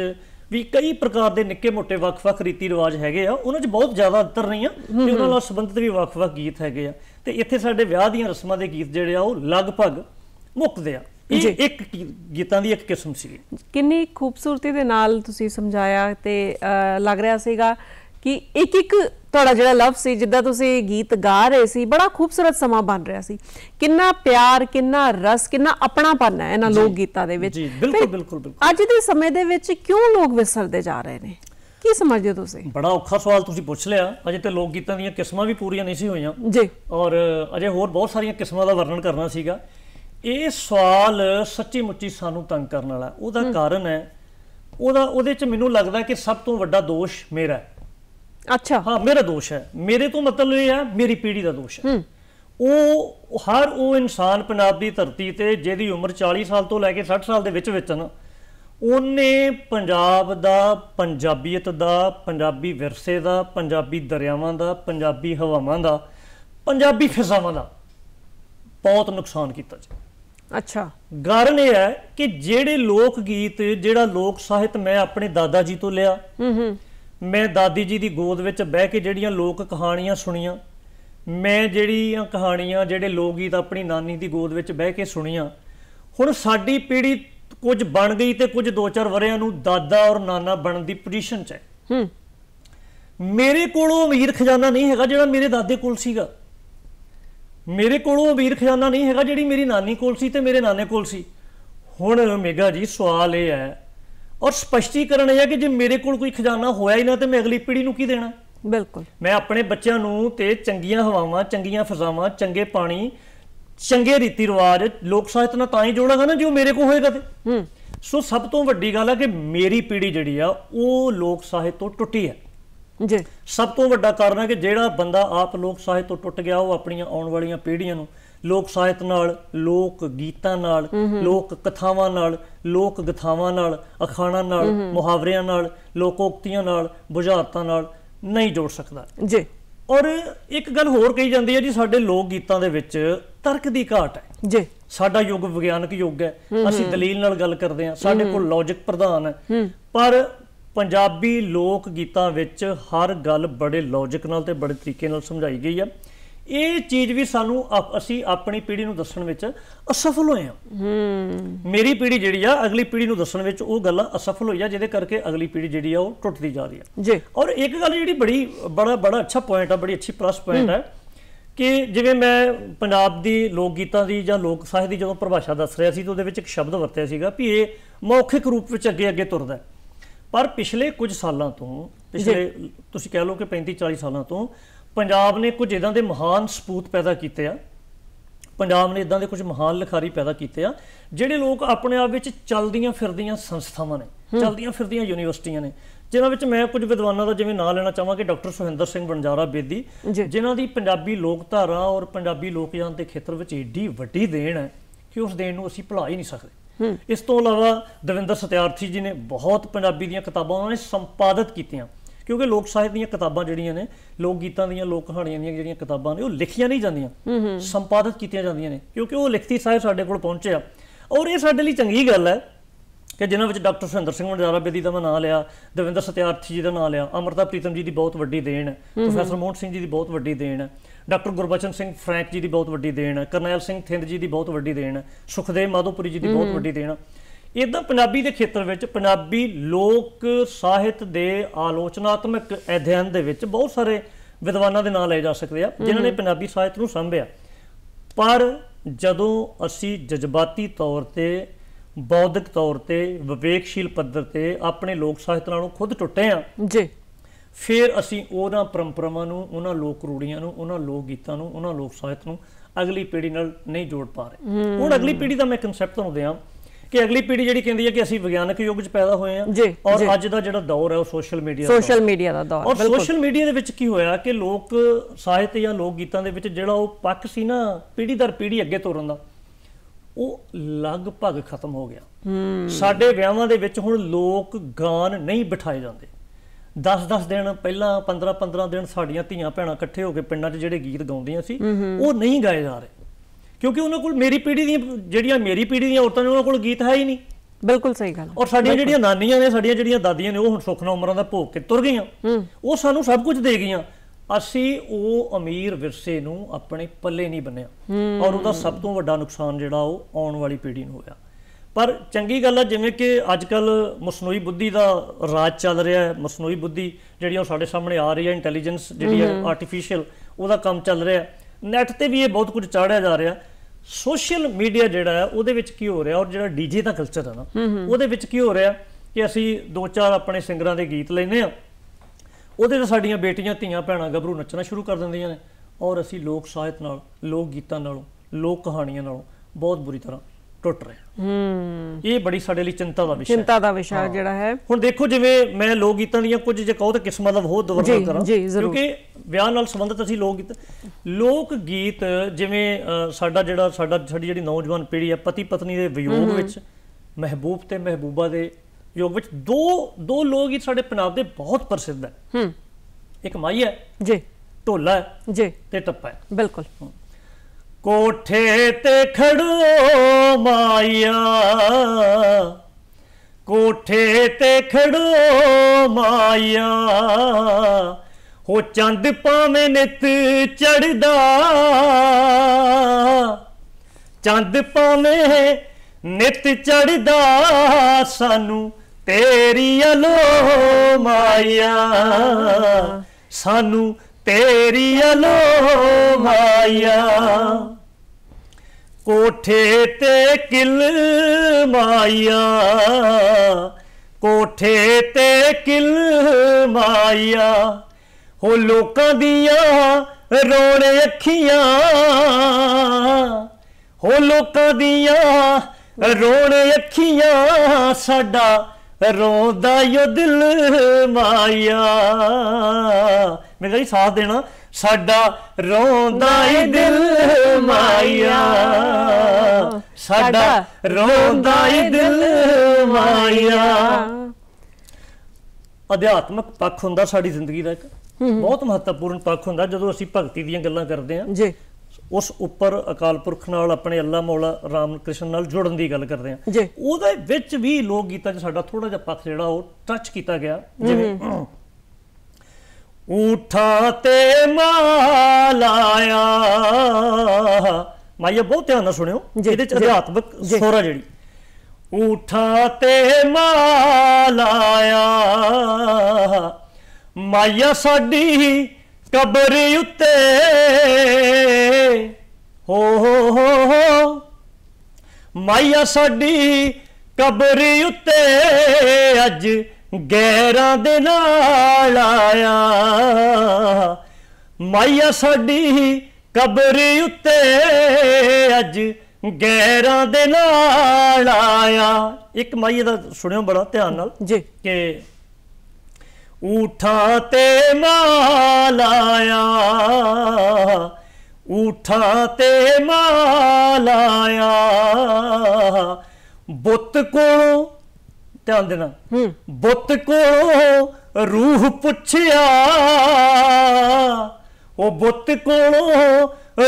Speaker 2: ਵੀ ਕਈ ਪ੍ਰਕਾਰ ਦੇ ਨਿੱਕੇ-ਮੋਟੇ ਵੱਖ-ਵੱਖ ਰੀਤੀ ਰਿਵਾਜ ਹੈਗੇ ਆ ਉਹਨਾਂ 'ਚ ਬਹੁਤ ਜ਼ਿਆਦਾ ਅੰਤਰ ਨਹੀਂ ਆ ਤੇ ਉਹਨਾਂ ਨਾਲ ਸੰਬੰਧਿਤ ਵੀ ਵੱਖ-ਵੱਖ ਗੀਤ ਹੈਗੇ ਆ ਤੇ ਇੱਥੇ ਸਾਡੇ ਵਿਆਹ ਦੀਆਂ ਰਸਮਾਂ ਦੇ ਗੀਤ ਜਿਹੜੇ ਆ ਉਹ ਲਗਭਗ ਮੁੱਕਦੇ ਆ ਇਹ ਇੱਕ ਗੀਤਾਂ ਦੀ ਇੱਕ ਕਿਸਮ ਸੀ
Speaker 1: ਕਿੰਨੀ ਖੂਬਸੂਰਤੀ ਦੇ ਨਾਲ ਤੁਸੀਂ ਸਮਝਾਇਆ ਤੇ ਲੱਗ ਰਿਹਾ ਸੀਗਾ ਕਿ ਇੱਕ ਇੱਕ ਤੁਹਾਡਾ ਜਿਹੜਾ ਲਵ ਸੀ ਜਿੱਦਾਂ ਤੁਸੀਂ ਗੀਤ ਗਾ ਰਹੇ ਸੀ ਬੜਾ ਖੂਬਸੂਰਤ ਸਮਾਂ ਬਣ ਰਿਹਾ ਸੀ ਕਿੰਨਾ ਪਿਆਰ ਕਿੰਨਾ ਰਸ ਕਿੰਨਾ ਆਪਣਾਪਨ ਹੈ ਇਹਨਾਂ ਲੋਕ ਗੀਤਾਂ ਦੇ ਵਿੱਚ ਜੀ ਬਿਲਕੁਲ ਬਿਲਕੁਲ ਬਿਲਕੁਲ ਅੱਜ ਦੇ ਸਮੇਂ ਦੇ ਵਿੱਚ ਕਿਉਂ ਲੋਕ ਵਿਸਰਦੇ ਜਾ ਰਹੇ ਨੇ ਕੀ ਸਮਝਦੇ ਹੋ ਤੁਸੀਂ
Speaker 2: ਬੜਾ ਔਖਾ ਸਵਾਲ ਤੁਸੀਂ ਪੁੱਛ ਲਿਆ ਅਜੇ ਤੇ ਲੋਕ ਗੀਤਾਂ ਦੀਆਂ ਕਿਸਮਾਂ ਵੀ ਪੂਰੀਆਂ ਨਹੀਂ ਸੀ ਹੋਈਆਂ ਜੀ ਔਰ ਅਜੇ ਹੋਰ ਬਹੁਤ ਸਾਰੀਆਂ ਕਿਸਮਾਂ ਦਾ ਵਰਣਨ ਕਰਨਾ ਸੀਗਾ ਇਹ ਸਵਾਲ ਸੱਚੀ ਮੁੱਚੀ ਸਾਨੂੰ ਤੰਗ ਕਰਨ ਵਾਲਾ ਉਹਦਾ ਕਾਰਨ ਹੈ ਉਹਦਾ ਉਹਦੇ ਚ ਮੈਨੂੰ ਲੱਗਦਾ ਕਿ ਸਭ ਤੋਂ ਵੱਡਾ ਦੋਸ਼ ਮੇਰਾ ਹੈ ਅੱਛਾ ਹਾਂ ਮੇਰਾ ਦੋਸ਼ ਹੈ ਮੇਰੇ ਤੋਂ ਮਤਲਬ ਇਹ ਹੈ ਮੇਰੀ ਪੀੜ੍ਹੀ ਦਾ ਦੋਸ਼ ਹੈ ਉਹ ਹਰ ਉਹ ਇਨਸਾਨ ਪੰਜਾਬ ਦੀ ਧਰਤੀ ਤੇ ਜਿਹਦੀ ਉਮਰ 40 ਸਾਲ ਤੋਂ ਲੈ ਕੇ 60 ਸਾਲ ਦੇ ਵਿੱਚ ਵਿੱਚ ਨਾ ਉਹਨੇ ਪੰਜਾਬ ਦਾ ਪੰਜਾਬੀਅਤ ਦਾ ਪੰਜਾਬੀ ਵਿਰਸੇ ਦਾ ਪੰਜਾਬੀ ਦਰਿਆਵਾਂ ਦਾ ਪੰਜਾਬੀ ਹਵਾਵਾਂ ਦਾ ਪੰਜਾਬੀ ਫਿਜ਼ਾਵਾਂ ਦਾ ਬਹੁਤ ਨੁਕਸਾਨ ਕੀਤਾ ਜੀ ਅੱਛਾ ਗੱਲ ਇਹ ਹੈ ਕਿ ਜਿਹੜੇ ਲੋਕ ਗੀਤ ਜਿਹੜਾ ਲੋਕ ਸਾਹਿਤ ਮੈਂ ਆਪਣੇ ਦਾਦਾ ਜੀ ਤੋਂ ਲਿਆ ਹੂੰ ਹੂੰ ਮੈਂ ਦਾਦੀ ਜੀ ਦੀ ਗੋਦ ਵਿੱਚ ਬਹਿ ਕੇ ਜਿਹੜੀਆਂ ਲੋਕ ਕਹਾਣੀਆਂ ਸੁਣੀਆਂ ਮੈਂ ਜਿਹੜੀਆਂ ਕਹਾਣੀਆਂ ਜਿਹੜੇ ਲੋਕ ਗੀਤ ਆਪਣੀ ਨਾਨੀ ਦੀ ਗੋਦ ਵਿੱਚ ਬਹਿ ਕੇ ਸੁਣੀਆਂ ਹੁਣ ਸਾਡੀ ਪੀੜ੍ਹੀ ਕੁਝ ਬਣ ਗਈ ਤੇ ਕੁਝ 2-4 ਵਰਿਆਂ ਨੂੰ ਦਾਦਾ ਔਰ ਨਾਨਾ ਬਣਨ ਦੀ ਪੋਜੀਸ਼ਨ 'ਚ ਹੈ ਹੂੰ ਮੇਰੇ ਕੋਲੋਂ ਅਮੀਰ ਖਜ਼ਾਨਾ ਨਹੀਂ ਹੈਗਾ ਜਿਹੜਾ ਮੇਰੇ ਦਾਦੇ ਕੋਲ ਸੀਗਾ ਮੇਰੇ ਕੋਲੋਂ ਅਮੀਰ ਖਜ਼ਾਨਾ ਨਹੀਂ ਹੈਗਾ ਜਿਹੜੀ ਮੇਰੀ ਨਾਨੀ ਕੋਲ ਸੀ ਤੇ ਮੇਰੇ ਨਾਨੇ ਕੋਲ ਸੀ ਹੁਣ ਮੇਗਾ ਜੀ ਸਵਾਲ ਇਹ ਹੈ ਔਰ ਸਪਸ਼ਟੀਕਰਨ ਇਹ ਹੈ ਕਿ ਜੇ ਮੇਰੇ ਕੋਲ ਕੋਈ ਖਜ਼ਾਨਾ ਹੋਇਆ ਹੀ ਨਾ ਤੇ ਮੈਂ ਅਗਲੀ ਪੀੜ੍ਹੀ ਨੂੰ ਕੀ ਦੇਣਾ ਬਿਲਕੁਲ ਮੈਂ ਆਪਣੇ ਬੱਚਿਆਂ ਨੂੰ ਤੇ ਚੰਗੀਆਂ ਹਵਾਵਾਂ ਚੰਗੀਆਂ ਫਜ਼ਾਵਾਂ ਚੰਗੇ ਪਾਣੀ ਚੰਗੇ ਰੀਤੀ ਰਿਵਾਜ ਲੋਕ ਸਾਹਿਤ ਨਾਲ ਤਾਂ ਹੀ ਜੋੜਾਂਗਾ ਨਾ ਜੋ ਮੇਰੇ ਕੋਲ ਹੋਏਗਾ ਤੇ ਹੂੰ ਸੋ ਸਭ ਤੋਂ ਵੱਡੀ ਗੱਲ ਹੈ ਕਿ ਮੇਰੀ ਪੀੜ੍ਹੀ ਜਿਹੜੀ ਆ ਉਹ ਲੋਕ ਸਾਹਿਤ ਤੋਂ ਟੁੱਟੀ ਹੈ ਜੀ ਸਭ ਤੋਂ ਵੱਡਾ ਕਾਰਨ ਹੈ ਕਿ ਜਿਹੜਾ ਬੰਦਾ ਆਪ ਲੋਕ ਸਾਹਿਤ ਤੋਂ ਟੁੱਟ ਗਿਆ ਉਹ ਆਪਣੀਆਂ ਆਉਣ ਵਾਲੀਆਂ ਪੀੜ੍ਹੀਆਂ ਨੂੰ ਲੋਕ ਸਾਹਿਤ ਨਾਲ ਲੋਕ ਗੀਤਾਂ ਨਾਲ ਲੋਕ ਕਥਾਵਾਂ ਨਾਲ ਲੋਕ ਗਥਾਵਾਂ ਨਾਲ ਅਖਾਣਾਂ ਨਾਲ ਮੁਹਾਵਰਿਆਂ ਨਾਲ ਲੋਕੋਕਤੀਆਂ ਨਾਲ ਬੁਝਾਰਤਾਂ ਨਾਲ ਨਹੀਂ ਜੋੜ ਸਕਦਾ ਜੀ ਔਰ ਇੱਕ ਗੱਲ ਹੋਰ ਕਹੀ ਜਾਂਦੀ ਹੈ ਜੀ ਸਾਡੇ ਲੋਕ ਗੀਤਾਂ ਦੇ ਵਿੱਚ ਤਰਕ ਦੀ ਘਾਟ ਹੈ ਜੀ ਸਾਡਾ ਯੁੱਗ ਵਿਗਿਆਨਕ ਯੁੱਗ ਹੈ ਅਸੀਂ ਦਲੀਲ ਨਾਲ ਗੱਲ ਕਰਦੇ ਹਾਂ ਸਾਡੇ ਕੋਲ ਲੌਜੀਕ ਪ੍ਰਧਾਨ ਹੈ ਪਰ ਪੰਜਾਬੀ ਲੋਕ ਗੀਤਾਂ ਵਿੱਚ ਹਰ ਗੱਲ ਬੜੇ ਲੌਜੀਕ ਨਾਲ ਤੇ ਬੜੇ ਤਰੀਕੇ ਨਾਲ ਸਮਝਾਈ ਗਈ ਹੈ ਇਹ ਚੀਜ਼ ਵੀ ਸਾਨੂੰ ਅਸੀਂ ਆਪਣੀ ਪੀੜ੍ਹੀ ਨੂੰ ਦੱਸਣ ਵਿੱਚ ਅਸਫਲ ਹੋਏ ਹਾਂ ਮੇਰੀ ਪੀੜ੍ਹੀ ਜਿਹੜੀ ਆ ਅਗਲੀ ਪੀੜ੍ਹੀ ਨੂੰ ਦੱਸਣ ਵਿੱਚ ਉਹ ਗੱਲਾਂ ਅਸਫਲ ਹੋਈ ਆ ਜਿਹਦੇ ਕਰਕੇ ਅਗਲੀ ਪੀੜ੍ਹੀ ਜਿਹੜੀ ਆ ਉਹ ਟੁੱਟਦੀ ਜਾ ਰਹੀ ਆ ਜੀ ਔਰ ਇੱਕ ਗੱਲ ਜਿਹੜੀ ਬੜੀ ਬੜਾ ਬੜਾ ਅੱਛਾ ਪੁਆਇੰਟ ਆ ਬੜੀ ਅੱਛੀ ਪਲੱਸ ਪੁਆਇੰਟ ਹੈ ਕਿ ਜਿਵੇਂ ਮੈਂ ਪੰਜਾਬ ਦੀ ਲੋਕ ਗੀਤਾਂ ਦੀ ਜਾਂ ਲੋਕ ਸਾਹਿਤ ਦੀ ਜਦੋਂ ਪਰਿਭਾਸ਼ਾ ਦੱਸ ਰਿਹਾ ਸੀ ਤਾਂ ਉਹਦੇ ਵਿੱਚ ਇੱਕ ਸ਼ਬਦ ਵਰਤਿਆ ਸੀਗਾ ਵੀ ਇਹ ਮੌਖਿਕ ਰੂਪ ਵਿੱਚ ਅੱਗੇ ਅੱਗੇ ਤੁਰਦਾ ਪਰ ਪਿਛਲੇ ਕੁਝ ਸਾਲਾਂ ਤੋਂ ਪਿਛਲੇ ਤੁਸੀਂ ਕਹਿ ਲਓ ਕਿ 35 40 ਸਾਲਾਂ ਤੋਂ ਪੰਜਾਬ ਨੇ ਕੁਝ ਇਦਾਂ ਦੇ ਮਹਾਨ ਸਪੂਤ ਪੈਦਾ ਕੀਤੇ ਆ ਪੰਜਾਬ ਨੇ ਇਦਾਂ ਦੇ ਕੁਝ ਮਹਾਨ ਲਖਾਰੀ ਪੈਦਾ ਕੀਤੇ ਆ ਜਿਹੜੇ ਲੋਕ ਆਪਣੇ ਆਪ ਵਿੱਚ ਚਲਦੀਆਂ ਫਿਰਦੀਆਂ ਸੰਸਥਾਵਾਂ ਨੇ ਚਲਦੀਆਂ ਫਿਰਦੀਆਂ ਯੂਨੀਵਰਸਿਟੀਆਂ ਨੇ ਜਿਨ੍ਹਾਂ ਵਿੱਚ ਮੈਂ ਕੁਝ ਵਿਦਵਾਨਾਂ ਦਾ ਜਿਵੇਂ ਨਾਮ ਲੈਣਾ ਚਾਹਾਂਗਾ ਕਿ ਡਾਕਟਰ ਸੁਹਿੰਦਰ ਸਿੰਘ ਬਣਜਾਰਾ ਬੇਦੀ ਜਿਨ੍ਹਾਂ ਦੀ ਪੰਜਾਬੀ ਲੋਕ ਧਾਰਾ ਔਰ ਪੰਜਾਬੀ ਲੋਕ ਲੋਕਯਾਨ ਦੇ ਖੇਤਰ ਵਿੱਚ ਏਡੀ ਵੱਡੀ ਦੇਣ ਹੈ ਕਿ ਉਸ ਦੇਣ ਨੂੰ ਅਸੀਂ ਭੁਲਾ ਹੀ ਨਹੀਂ ਸਕਦੇ ਇਸ ਤੋਂ ਇਲਾਵਾ ਦਵਿੰਦਰ ਸਤਿਆਰਥੀ ਜੀ ਨੇ ਬਹੁਤ ਪੰਜਾਬੀ ਦੀਆਂ ਕਿਤਾਬਾਂ ਉਹਨਾਂ ਨੇ ਸੰਪਾਦਿਤ ਕੀਤੀਆਂ ਕਿਉਂਕਿ ਲੋਕ ਸਾਹਿਤ ਦੀਆਂ ਕਿਤਾਬਾਂ ਜਿਹੜੀਆਂ ਨੇ ਲੋਕ ਗੀਤਾਂ ਦੀਆਂ ਲੋਕ ਕਹਾਣੀਆਂ ਦੀਆਂ ਜਿਹੜੀਆਂ ਕਿਤਾਬਾਂ ਨੇ ਉਹ ਲਿਖੀਆਂ ਨਹੀਂ ਜਾਂਦੀਆਂ ਸੰਪਾਦਿਤ ਕੀਤੀਆਂ ਜਾਂਦੀਆਂ ਨੇ ਕਿਉਂਕਿ ਉਹ ਲਿਖਤੀ ਸਾਹਿਤ ਸਾਡੇ ਕੋਲ ਪਹੁੰਚਿਆ ਔਰ ਇਹ ਸਾਡੇ ਲਈ ਚੰਗੀ ਗੱਲ ਹੈ ਕਿ ਜਿਨ੍ਹਾਂ ਵਿੱਚ ਡਾਕਟਰ ਸੁਰਿੰਦਰ ਸਿੰਘ ਮਨਜਾਰਾ ਬੇਦੀ ਦਾ ਨਾਮ ਲਿਆ ਦਵਿੰਦਰ ਸਤਿਆਰਥੀ ਜੀ ਦਾ ਨਾਮ ਲਿਆ ਅਮਰਤਾ ਪ੍ਰੀਤਮ ਜੀ ਦੀ ਬਹੁਤ ਵੱਡੀ ਦੇਣ ਪ੍ਰੋਫੈਸਰ ਮੋਹਨ ਸਿੰਘ ਜੀ ਦੀ ਬਹੁਤ ਵੱਡੀ ਦੇਣ ਡਾਕਟਰ ਗੁਰਬਚਨ ਸਿੰਘ ਫਰੈਂਕ ਜੀ ਦੀ ਬਹੁਤ ਵੱਡੀ ਦੇਣ ਕਰਨੈਲ ਸਿੰਘ ਥਿੰਦ ਜੀ ਦੀ ਬਹੁਤ ਵੱਡੀ ਦੇਣ ਸੁਖਦੇਵ ਮਾਧੋਪੁਰੀ ਜੀ ਦੀ ਬਹੁਤ ਵੱਡੀ ਦੇਣ ਇਦਾਂ ਪੰਜਾਬੀ ਦੇ ਖੇਤਰ ਵਿੱਚ ਪੰਜਾਬੀ ਲੋਕ ਸਾਹਿਤ ਦੇ ਆਲੋਚਨਾਤਮਕ ਅਧਿਐਨ ਦੇ ਵਿੱਚ ਬਹੁਤ ਸਾਰੇ ਵਿਦਵਾਨਾਂ ਦੇ ਨਾਂ ਲਏ ਜਾ ਸਕਦੇ ਆ ਜਿਨ੍ਹਾਂ ਨੇ ਪੰਜਾਬੀ ਸਾਹਿਤ ਨੂੰ ਸੰਭਿਆ ਪਰ ਜਦੋਂ ਅਸੀਂ ਜਜ਼ਬਾਤੀ ਤੌਰ ਤੇ ਬੌਧਿਕ ਤੌਰ ਤੇ ਵਿਵੇਕਸ਼ੀਲ ਪੱਧਰ ਤੇ ਆਪਣੇ ਲੋਕ ਸਾਹਿਤ ਨਾਲੋਂ ਖੁਦ ਟੁੱਟੇ ਆ ਜੀ ਫਿਰ ਅਸੀਂ ਉਹਨਾਂ ਪਰੰਪਰਾਵਾਂ ਨੂੰ ਉਹਨਾਂ ਲੋਕ ਰੂੜੀਆਂ ਨੂੰ ਉਹਨਾਂ ਲੋਕ ਗੀਤਾਂ ਨੂੰ ਉਹਨਾਂ ਲੋਕ ਸਾਹਿਤ ਨੂੰ ਅਗਲੀ ਪੀੜ੍ਹੀ ਨਾਲ ਨਹੀਂ ਜੋੜ ਪਾ ਰਹੇ ਹੁਣ ਅਗਲੀ ਪੀੜ੍ਹੀ ਦਾ ਮੈਂ ਕਨਸੈਪਟ ਤੁਹਾਨੂੰ ਦਿਆਂ ਕਿ ਅਗਲੀ ਪੀੜ੍ਹੀ ਜਿਹੜੀ ਕਹਿੰਦੀ ਹੈ ਕਿ ਅਸੀਂ ਵਿਗਿਆਨਕ ਯੁੱਗ 'ਚ ਪੈਦਾ ਹੋਏ ਹਾਂ ਔਰ ਅੱਜ ਦਾ ਜਿਹੜਾ ਦੌਰ ਹੈ ਉਹ ਸੋਸ਼ਲ ਮੀਡੀਆ ਦਾ ਸੋਸ਼ਲ ਮੀਡੀਆ ਦਾ ਦੌਰ ਔਰ ਸੋਸ਼ਲ ਮੀਡੀਆ ਦੇ ਵਿੱਚ ਕੀ ਹੋਇਆ ਕਿ ਲੋਕ ਸਾਹਿਤ ਜਾਂ ਲੋਕ ਗੀਤਾਂ ਦੇ ਵਿੱਚ ਜਿਹੜਾ ਉਹ ਪੱਖ ਸੀ ਨਾ ਪੀੜ੍ਹੀ ਦਰ ਪੀੜ੍ਹੀ ਅੱਗੇ ਤੋਰਨ ਦਾ ਉਹ ਲਗਭਗ ਖਤਮ ਹੋ ਗਿਆ ਸਾਡੇ ਵਿਆਹਾਂ ਦੇ ਵਿੱਚ ਹੁਣ ਲੋਕ ਗਾਨ ਨਹੀਂ ਬਿਠਾਏ ਜਾਂਦੇ 10-10 ਦਿਨ ਪਹਿਲਾਂ 15-15 ਦਿਨ ਸਾਡੀਆਂ ਧੀਆਂ ਭੈਣਾਂ ਇਕੱਠੇ ਹੋ ਕੇ ਪਿੰਡਾਂ 'ਚ ਜਿਹੜੇ ਗੀਤ ਗਾਉਂਦੀਆਂ ਸੀ ਉਹ ਨਹੀਂ ਗਾਏ ਜਾ ਰਹੇ ਕਿਉਂਕਿ ਉਹਨਾਂ ਕੋਲ ਮੇਰੀ ਪੀੜ੍ਹੀ ਦੀਆਂ ਜਿਹੜੀਆਂ ਮੇਰੀ ਪੀੜ੍ਹੀ ਦੀਆਂ ਔਰਤਾਂ ਨੇ ਉਹਨਾਂ ਕੋਲ ਗੀਤ ਹੈ ਹੀ ਨਹੀਂ ਬਿਲਕੁਲ ਸਹੀ ਗੱਲ ਔਰ ਸਾਡੀਆਂ ਜਿਹੜੀਆਂ ਨਾਨੀਆਂ ਨੇ ਸਾਡੀਆਂ ਜਿਹੜੀਆਂ ਦਾਦੀਆਂ ਨੇ ਉਹ ਹੁਣ ਸੁਖਨਾ ਉਮਰਾਂ ਦਾ ਭੋਗ ਕੇ ਤੁਰ ਗਈਆਂ ਉਹ ਸਾਨੂੰ ਸਭ ਕੁਝ ਦੇ ਗਈਆਂ ਅਸੀਂ ਉਹ ਅਮੀਰ ਵਿਰਸੇ ਨੂੰ ਆਪਣੇ ਪੱਲੇ ਨਹੀਂ ਬੰਨਿਆ ਔਰ ਉਹਦਾ ਸਭ ਤੋਂ ਵੱਡਾ ਨੁਕਸਾਨ ਜਿਹੜਾ ਉਹ ਆਉਣ ਵਾਲੀ ਪੀੜ੍ਹੀ ਨੂੰ ਹੋਇਆ ਪਰ ਚੰਗੀ ਗੱਲ ਹੈ ਜਿਵੇਂ ਕਿ ਅੱਜ ਕੱਲ ਮਸਨੂਈ ਬੁੱਧੀ ਦਾ ਰਾਜ ਚੱਲ ਰਿਹਾ ਹੈ ਮਸਨੂਈ ਬੁੱਧੀ ਜਿਹੜੀ ਉਹ ਸਾਡੇ ਸਾਹਮਣੇ ਆ ਰਹੀ ਹੈ ਇੰਟੈਲੀਜੈਂਸ ਜਿਹੜੀ ਹੈ ਆਰਟੀਫੀਸ਼ੀਅਲ ਉਹਦਾ ਕੰਮ ਚੱਲ ਰਿਹਾ ਹੈ ਨੈਟ ਤੇ ਵੀ ਇਹ ਬਹੁਤ ਕੁਝ ਚੜਿਆ ਜਾ ਰਿਹਾ ਸੋਸ਼ਲ ਮੀਡੀਆ ਜਿਹੜਾ ਹੈ ਉਹਦੇ ਵਿੱਚ ਕੀ ਹੋ ਰਿਹਾ ਔਰ ਜਿਹੜਾ ਡੀਜੇ ਦਾ ਕਲਚਰ ਹੈ ਨਾ ਉਹਦੇ ਵਿੱਚ ਕੀ ਹੋ ਰਿਹਾ ਕਿ ਅਸੀਂ ਦੋ ਚਾਰ ਆਪਣੇ ਸਿੰਗਰਾਂ ਦੇ ਗੀਤ ਲੈਨੇ ਆ ਉਹਦੇ ਤੇ ਸਾਡੀਆਂ ਬੇਟੀਆਂ ਧੀਆਂ ਭੈਣਾਂ ਗੱਭਰੂ ਨੱਚਣਾ ਸ਼ੁਰੂ ਕਰ ਦਿੰਦੀਆਂ ਨੇ ਔਰ ਅਸੀਂ ਲੋਕ ਸਾਹਿਤ ਨਾਲ ਲੋਕ ਗੀਤਾਂ ਨਾਲ ਲੋਕ ਕਹਾਣੀਆਂ ਨਾਲ ਬਹੁਤ ਬੁਰੀ ਤਰ੍ਹਾਂ ਟੁੱਟ ਰਹੇ ਹੂੰ ਇਹ ਬੜੀ ਸਾਡੇ ਲਈ ਚਿੰਤਾ ਦਾ ਵਿਸ਼ਾ ਹੈ ਚਿੰਤਾ ਦਾ ਵਿਸ਼ਾ ਜਿਹੜਾ ਹੈ ਹੁਣ ਦੇਖੋ ਜਿਵੇਂ ਮੈਂ ਲੋਕ ਗੀਤਾਂ ਦੀਆਂ ਕੁਝ ਜੇ ਕਹੋ ਤਾਂ ਕਿਸਮਾਂ ਦਾ ਬਹੁਤ ਦੁਵਰਨਾ ਕਰਾਂ ਕਿਉਂਕਿ ਵਿਆਹ ਨਾਲ ਸੰਬੰਧਿਤ ਅਸੀਂ ਲੋਕ ਗੀਤ ਲੋਕ ਗੀਤ ਜਿਵੇਂ ਸਾਡਾ ਜਿਹੜਾ ਸਾਡਾ ਸਾਡੀ ਜਿਹੜੀ ਨੌਜਵਾਨ ਪੀੜ੍ਹੀ ਹੈ ਪਤੀ ਪਤਨੀ ਦੇ ਵਿਯੋਗ ਵਿੱਚ ਮਹਿਬੂਬ ਤੇ ਮਹਿਬੂਬਾ ਦੇ ਵਿਯੋਗ ਵਿੱਚ ਦੋ ਦੋ ਲੋਕ ਗੀਤ ਸਾਡੇ ਪੰਜਾਬ ਦੇ ਬਹੁਤ ਪ੍ਰਸਿੱਧ ਹੈ ਹੂੰ ਇੱਕ ਮਾਈ ਹੈ ਜੀ ਢੋਲਾ ਹੈ ਜੀ ਤੇ ਟੱਪਾ ਹੈ ਬਿਲਕੁਲ ਕੋਠੇ ਤੇ ਖੜੋ ਮਾਇਆ ਕੋਠੇ ਤੇ ਖੜੋ ਮਾਇਆ ਹੋ ਚੰਦ ਪਾਵੇਂ ਨਿਤ ਚੜਦਾ ਚੰਦ ਪਾਵੇਂ ਨਿਤ ਚੜਦਾ ਸਾਨੂੰ ਤੇਰੀ ਅਲੋ ਮਾਇਆ ਸਾਨੂੰ ਤੇਰੀ ਅਲੋ ਮਾਇਆ ਕੋਠੇ ਤੇ ਕਿਲ ਮਾਇਆ ਕੋਠੇ ਤੇ ਕਿਲ ਮਾਇਆ ਹੋ ਲੋਕਾਂ ਦੀਆਂ ਰੋਣ ਅੱਖੀਆਂ ਹੋ ਲੋਕਾਂ ਦੀਆਂ ਰੋਣ ਅੱਖੀਆਂ ਸਾਡਾ ਰੋਂਦਾ ਯੋ ਦਿਲ ਮਾਇਆ ਮੇਰੇ ਸਾਥ ਦੇਣਾ ਸਾਡਾ ਰੋਂਦਾ ਏ ਦਿਲ ਮਾਇਆ ਸਾਡਾ ਰੋਂਦਾ ਏ ਦਿਲ ਮਾਇਆ ਅਧਿਆਤਮਕ ਪੱਖ ਹੁੰਦਾ ਸਾਡੀ ਜ਼ਿੰਦਗੀ ਦਾ ਇੱਕ ਬਹੁਤ ਮਹੱਤਵਪੂਰਨ ਪੱਖ ਹੁੰਦਾ ਜਦੋਂ ਅਸੀਂ ਭਗਤੀ ਦੀਆਂ ਗੱਲਾਂ ਕਰਦੇ ਹਾਂ ਜੀ ਉਸ ਉੱਪਰ ਅਕਾਲ ਪੁਰਖ ਨਾਲ ਆਪਣੇ ਅੱਲਾ ਮੌਲਾ ਰਾਮ ਕ੍ਰਿਸ਼ਨ ਨਾਲ ਜੁੜਨ ਦੀ ਗੱਲ ਕਰਦੇ ਹਾਂ ਉਹਦੇ ਵਿੱਚ ਵੀ ਲੋਕ ਗੀਤਾਂ 'ਚ ਸਾਡਾ ਥੋੜਾ ਜਿਹਾ ਪੱਖ ਜਿਹੜਾ ਉਹ ਟੱਚ ਕੀਤਾ ਗਿਆ ਜਿਵੇਂ ਉਠਾ ਤੇ ਮਾਲਾਇਆ ਮਾਇਆ ਬਹੁਤ ਧਿਆਨ ਨਾਲ ਸੁਣਿਓ ਇਹਦੇ ਚ ਅਧਿਆਤਮਿਕ ਸੋਰਾ ਜਿਹੜੀ ਉਠਾ ਤੇ ਮਾਲਾਇਆ ਮਾਇਆ ਸਾਡੀ ਕਬਰ ਉੱਤੇ ਹੋ ਹੋ ਹੋ ਮਾਇਆ ਸਾਡੀ ਕਬਰ ਉੱਤੇ ਅੱਜ ਗੈਰਾਂ ਦੇ ਨਾਲ ਆਇਆ ਮਾਇਆ ਸਾਡੀ ਕਬਰ ਉੱਤੇ ਅੱਜ ਗੈਰਾਂ ਦੇ ਨਾਲ ਆਇਆ ਇੱਕ ਮਾਇਆ ਦਾ ਸੁਣਿਓ ਬੜਾ ਧਿਆਨ ਨਾਲ ਜੀ ਕਿ ਉਠਾ ਤੇ ਮਾਲ ਆਇਆ ਉਠਾ ਤੇ ਮਾਲ ਆਇਆ ਬੁੱਤ ਕੋਲੋਂ ਧਿਆਨ ਦੇਣਾ ਬੁੱਤ ਕੋ ਰੂਹ ਪੁੱਛਿਆ ਉਹ ਬੁੱਤ ਕੋ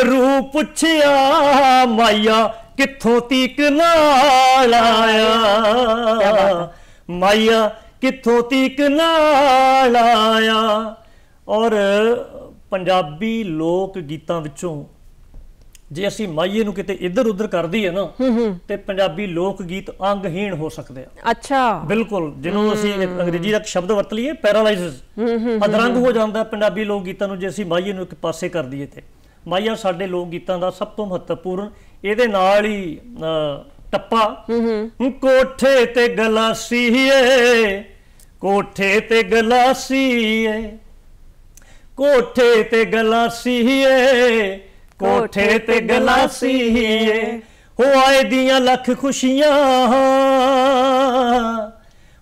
Speaker 2: ਰੂਹ ਪੁੱਛਿਆ ਮਾਇਆ ਕਿੱਥੋਂ ਤੀਕ ਨਾਲ ਆਇਆ ਮਾਇਆ ਕਿੱਥੋਂ ਤੀਕ ਨਾਲ ਆਇਆ ਔਰ ਪੰਜਾਬੀ ਲੋਕ ਗੀਤਾਂ ਵਿੱਚੋਂ ਜੇ ਅਸੀਂ ਮਾਈਏ ਨੂੰ ਕਿਤੇ ਇੱਧਰ ਉੱਧਰ ਕਰਦੀ ਹੈ ਨਾ ਤੇ ਪੰਜਾਬੀ ਲੋਕ ਗੀਤ ਅੰਗਹੀਣ ਹੋ ਸਕਦੇ ਆ ਅੱਛਾ ਬਿਲਕੁਲ ਜਿਹਨੂੰ ਅਸੀਂ ਅੰਗਰੇਜ਼ੀ ਦਾ ਸ਼ਬਦ ਵਰਤ ਲਈਏ ਪੈਰਾਲਾਈਜ਼ਸ ਅਧਰੰਗ ਹੋ ਜਾਂਦਾ ਪੰਜਾਬੀ ਲੋਕ ਗੀਤਾਂ ਨੂੰ ਜੇ ਅਸੀਂ ਮਾਈਏ ਨੂੰ ਇੱਕ ਪਾਸੇ ਕਰ ਦਈਏ ਤੇ ਮਾਈਆ ਸਾਡੇ ਲੋਕ ਗੀਤਾਂ ਦਾ ਸਭ ਤੋਂ ਮਹੱਤਵਪੂਰਨ ਇਹਦੇ ਨਾਲ ਹੀ ਟੱਪਾ ਕੋਠੇ ਤੇ ਗਲਾਸੀ ਏ ਕੋਠੇ ਤੇ ਗਲਾਸੀ ਏ ਕੋਠੇ ਤੇ ਗਲਾਸੀ ਏ ਕੋਠੇ ਤੇ ਗਲਾਸੀ ਏ ਹੋ ਆਏ ਦੀਆਂ ਲੱਖ ਖੁਸ਼ੀਆਂ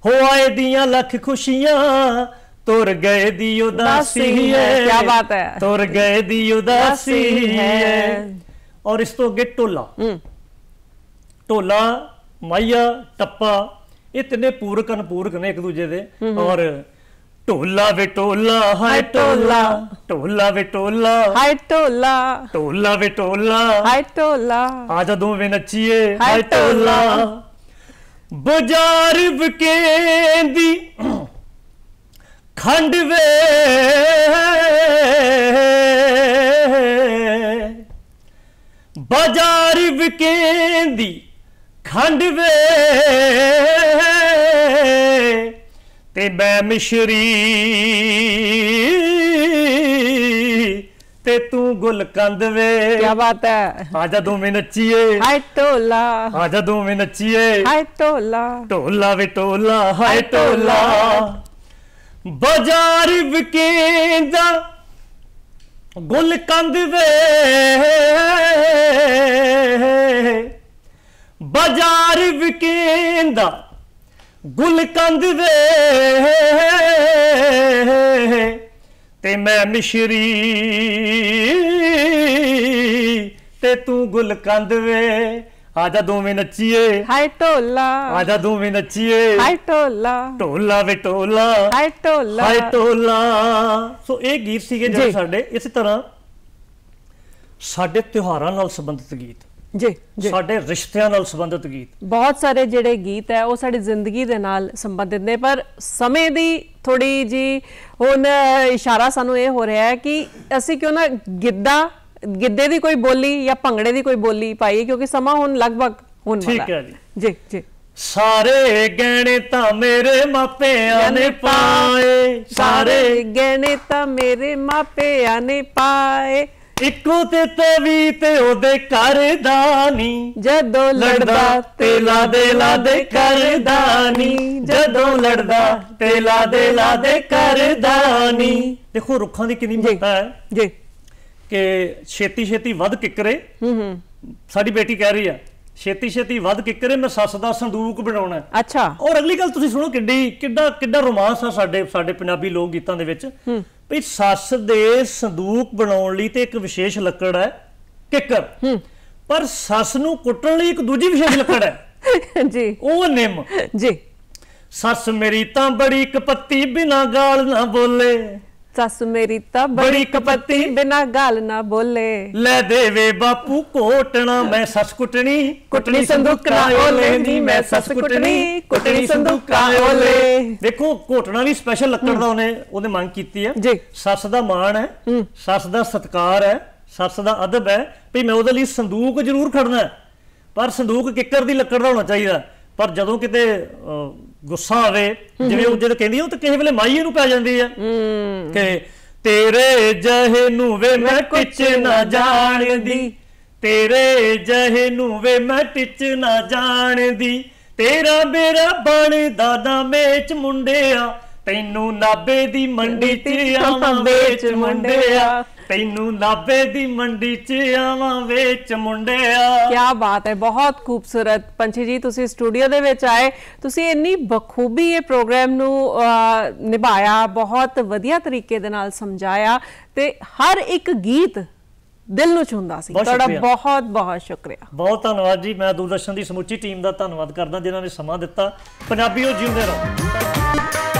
Speaker 2: ਹੋ ਆਏ ਦੀਆਂ ਲੱਖ ਖੁਸ਼ੀਆਂ ਤੁਰ ਗਏ ਦੀ ਉਦਾਸੀ ਹੈ ਕੀ ਬਾਤ ਹੈ ਤੁਰ ਗਏ ਦੀ ਉਦਾਸੀ ਹੈ ਔਰ ਇਸ ਤੋਂ ਅੱਗੇ ਟੋਲਾ ਟੋਲਾ ਮਈਆ ਟੱਪਾ ਇਹ ਤਿੰਨੇ ਪੂਰਕ ਅਨਪੂਰਕ ਨੇ ਇੱਕ ਦੂਜੇ ਦੇ ਔਰ ਟੋਲਾ ਵੇ ਟੋਲਾ ਹਾਏ ਟੋਲਾ ਟੋਲਾ ਵੇ ਟੋਲਾ ਹਾਏ ਟੋਲਾ ਟੋਲਾ ਵੇ ਟੋਲਾ ਹਾਏ ਟੋਲਾ ਆ ਜਾ ਦੋਵੇਂ ਨੱਚੀਏ ਹਾਏ ਟੋਲਾ ਬਜਾਰ ਵਕੇਂਦੀ ਖੰਡ ਵੇ ਬਜਾਰ ਵਕੇਂਦੀ ਖੰਡ ਵੇ ਤੇ ਬੈ ਮਿਸ਼ਰੀ ਤੇ ਤੂੰ ਗੁਲਕੰਦ ਵੇ ਕੀ ਬਾਤ ਹੈ ਆ ਜਾ ਦੋਵੇਂ ਨੱਚੀਏ ਹਾਏ ਢੋਲਾ ਆ ਜਾ ਦੋਵੇਂ ਨੱਚੀਏ ਹਾਏ ਢੋਲਾ ਢੋਲਾ ਵੇ ਢੋਲਾ ਹਾਏ ਢੋਲਾ
Speaker 1: ਬਾਜ਼ਾਰ ਵਿਕੇਂਦਾ
Speaker 2: ਗੁਲਕੰਦ ਵੇ ਬਾਜ਼ਾਰ ਵਿਕੇਂਦਾ ਗੁਲਕੰਦ ਦੇ ਤੇ ਮੈਂ ਮਿਸ਼ਰੀ ਤੇ ਤੂੰ ਗੁਲਕੰਦ ਵੇ ਆਜਾ ਦੋਵੇਂ ਨੱਚੀਏ ਹਾਏ ਢੋਲਾ ਆਜਾ ਦੋਵੇਂ ਨੱਚੀਏ ਹਾਏ ਢੋਲਾ ਢੋਲਾ ਵੇ ਢੋਲਾ ਹਾਏ ਢੋਲਾ ਹਾਏ ਢੋਲਾ ਸੋ ਇਹ ਗੀਤ ਸੀਗੇ ਜਿਹੜੇ ਸਾਡੇ ਇਸੇ ਤਰ੍ਹਾਂ ਸਾਡੇ ਤਿਉਹਾਰਾਂ ਨਾਲ ਸੰਬੰਧਿਤ ਗੀਤ ਜੀ ਜੀ ਸਾਡੇ ਰਿਸ਼ਤਿਆਂ ਨਾਲ ਸੰਬੰਧਿਤ ਗੀਤ
Speaker 1: ਬਹੁਤ ਸਾਰੇ ਜਿਹੜੇ ਗੀਤ ਹੈ ਉਹ ਸਾਡੀ ਜ਼ਿੰਦਗੀ ਦੇ ਨਾਲ ਸੰਬੰਧਿਤ ਨੇ ਪਰ ਸਮੇਂ ਦੀ ਥੋੜੀ ਜੀ ਹੁਣ ਇਸ਼ਾਰਾ ਸਾਨੂੰ ਇਹ ਹੋ ਰਿਹਾ ਹੈ ਕਿ ਅਸੀਂ ਕਿਉਂ ਨਾ ਗਿੱਧਾ ਗਿੱਧੇ ਦੀ ਕੋਈ ਬੋਲੀ ਜਾਂ ਭੰਗੜੇ ਦੀ ਕੋਈ ਬੋਲੀ ਪਾਈਏ ਕਿਉਂਕਿ ਸਮਾਂ ਹੁਣ ਲਗਭਗ ਹੁਣ ਵਾਲਾ ਠੀਕ ਹੈ ਜੀ ਜੀ ਜੀ ਸਾਰੇ ਗਹਿਣੇ ਤਾਂ ਮੇਰੇ ਮਾਪਿਆਂ ਨੇ ਪਾਏ ਸਾਰੇ ਗਹਿਣੇ ਤਾਂ ਮੇਰੇ ਮਾਪਿਆਂ ਨੇ ਪਾਏ ਇੱਕੋ ਤੇ ਤਵੀ ਤੇ ਉਹਦੇ ਕਰਦਾ ਜਦੋਂ
Speaker 2: ਲੜਦਾ ਤੇ ਲਾਦੇ ਲਾਦੇ ਕਰਦਾ ਜਦੋਂ ਲੜਦਾ ਤੇ ਲਾਦੇ ਲਾਦੇ ਕਰਦਾ ਦੇਖੋ ਰੁੱਖਾਂ ਦੀ ਕਿੰਨੀ ਮਹੱਤਤਾ ਹੈ ਜੀ ਕਿ ਛੇਤੀ ਛੇਤੀ ਵੱਧ ਕਿਕਰੇ ਹੂੰ ਹੂੰ ਸਾਡੀ ਬੇਟੀ ਕਹਿ ਰਹੀ ਆ ਛੇਤੀ ਛੇਤੀ ਵੱਧ ਕਿਕਰੇ ਮੈਂ ਸੱਸ ਦਾ ਸੰਦੂਕ ਬਣਾਉਣਾ ਅੱਛਾ ਔਰ ਅਗਲੀ ਗੱਲ ਤੁਸੀਂ ਸੁਣੋ ਕਿੰਡੀ ਕਿੱਡਾ ਕਿੱਡਾ ਰੋਮਾਂਸ ਆ ਸਾਡੇ ਸਾਡੇ ਪੰਜਾਬੀ ਲੋਕ ਗੀਤਾਂ ਦੇ ਵਿੱਚ ਹੂੰ ਵੀ ਸੱਸ ਦੇ ਸੰਦੂਕ ਬਣਾਉਣ ਲਈ ਤੇ ਇੱਕ ਵਿਸ਼ੇਸ਼ ਲੱਕੜ ਹੈ ਕਿੱਕਰ ਪਰ ਸੱਸ ਨੂੰ ਕੁੱਟਣ ਲਈ ਇੱਕ ਦੂਜੀ ਵਿਸ਼ੇਸ਼ ਲੱਕੜ ਹੈ ਜੀ ਉਹ ਨਿੰਮ ਜੀ ਸੱਸ ਮੇਰੀ ਤਾਂ ਬੜੀ
Speaker 1: ਕਪੱਤੀ ਬਿਨਾ ਗਾਲ ਨਾ ਬੋਲੇ ਸੱਸ ਮੇਰੀ ਤਾਂ ਬੜੀ ਕਪੱਤੀ ਬਿਨਾ ਗੱਲ ਨਾ ਬੋਲੇ
Speaker 2: ਲੈ ਦੇਵੇ ਬਾਪੂ ਕੋਟਣਾ ਮੈਂ ਸੱਸ ਕੁੱਟਣੀ ਕੁੱਟਣੀ ਸੰਦੂਕਾ ਓਲੇ ਲੈਂਦੀ ਮੈਂ ਸੱਸ ਕੁੱਟਣੀ ਕੁੱਟਣੀ ਸੰਦੂਕਾ ਲੈ ਦੇਖੋ ਕੋਟਣਾ ਵੀ ਸਪੈਸ਼ਲ ਲੱਕੜ ਦਾ ਉਹਨੇ ਉਹਨੇ ਮੰਗ ਕੀਤੀ ਹੈ ਸੱਸ ਦਾ ਮਾਣ ਹੈ ਸੱਸ ਦਾ ਸਤਕਾਰ ਹੈ ਸੱਸ ਦਾ ਅਦਬ ਹੈ ਭਈ ਮੈਂ ਉਹਦੇ ਲਈ ਸੰਦੂਕ ਜ਼ਰੂਰ ਖੜਨਾ ਪਰ ਸੰਦੂਕ ਕਿੱਕਰ ਦੀ ਲੱਕੜ ਦਾ ਹੋਣਾ ਚਾਹੀਦਾ ਪਰ ਜਦੋਂ ਕਿਤੇ ਗੁੱਸਾ ਆਵੇ ਜਿਵੇਂ ਉਹ ਜਦੋਂ ਕਹਿੰਦੀ ਉਹ ਤਾਂ ਕਿਸੇ ਵੇਲੇ ਮਾਈਏ ਨੂੰ ਪੈ ਜਾਂਦੀ ਆ ਕਿ ਤੇਰੇ ਜਹੇ ਨੂੰ ਵੇ ਮੈਂ ਕੁਛ ਨਾ ਜਾਣਦੀ ਤੇਰੇ ਜਹੇ ਨੂੰ ਵੇ ਮੈਂ ਟਿਚ ਨਾ ਜਾਣਦੀ ਤੇਰਾ ਮੇਰਾ ਬਣਦਾ ਦਾ ਮੇਚ ਮੁੰਡਿਆ ਤੈਨੂੰ ਨਾਬੇ ਦੀ ਮੰਡੀ 'ਚ ਆਵਾਂ ਵੇਚ ਮੁੰਡਿਆ ਤੈਨੂੰ ਨਾਬੇ ਦੀ ਮੰਡੀ 'ਚ ਆਵਾਂ ਵੇਚ ਮੁੰਡਿਆ ਕੀ
Speaker 1: ਬਾਤ ਹੈ ਬਹੁਤ ਖੂਬਸੂਰਤ ਪੰਛੀ ਜੀ ਤੁਸੀਂ ਸਟੂਡੀਓ ਦੇ ਵਿੱਚ ਆਏ ਤੁਸੀਂ ਇੰਨੀ ਬਖੂਬੀ ਇਹ ਪ੍ਰੋਗਰਾਮ ਨੂੰ ਨਿਭਾਇਆ ਬਹੁਤ ਵਧੀਆ ਤਰੀਕੇ ਦੇ ਨਾਲ ਸਮਝਾਇਆ ਤੇ ਹਰ ਇੱਕ ਗੀਤ ਦਿਲ ਨੂੰ ਛੂੰਦਾ ਸੀ ਤੁਹਾਡਾ
Speaker 2: ਬਹੁਤ ਬਹੁਤ ਸ਼ੁਕਰੀਆ ਬਹੁਤ ਧੰਨਵਾਦ ਜੀ ਮੈਂ ਦੂਰਦਰਸ਼ਨ ਦੀ ਸਮੁੱਚੀ ਟੀਮ ਦਾ ਧੰਨਵਾਦ ਕਰਦਾ ਜਿਨ੍ਹਾਂ ਨੇ ਸਮਾਂ ਦਿੱਤਾ ਪੰਜਾਬੀਓ ਜਿਉਂਦੇ ਰਹੋ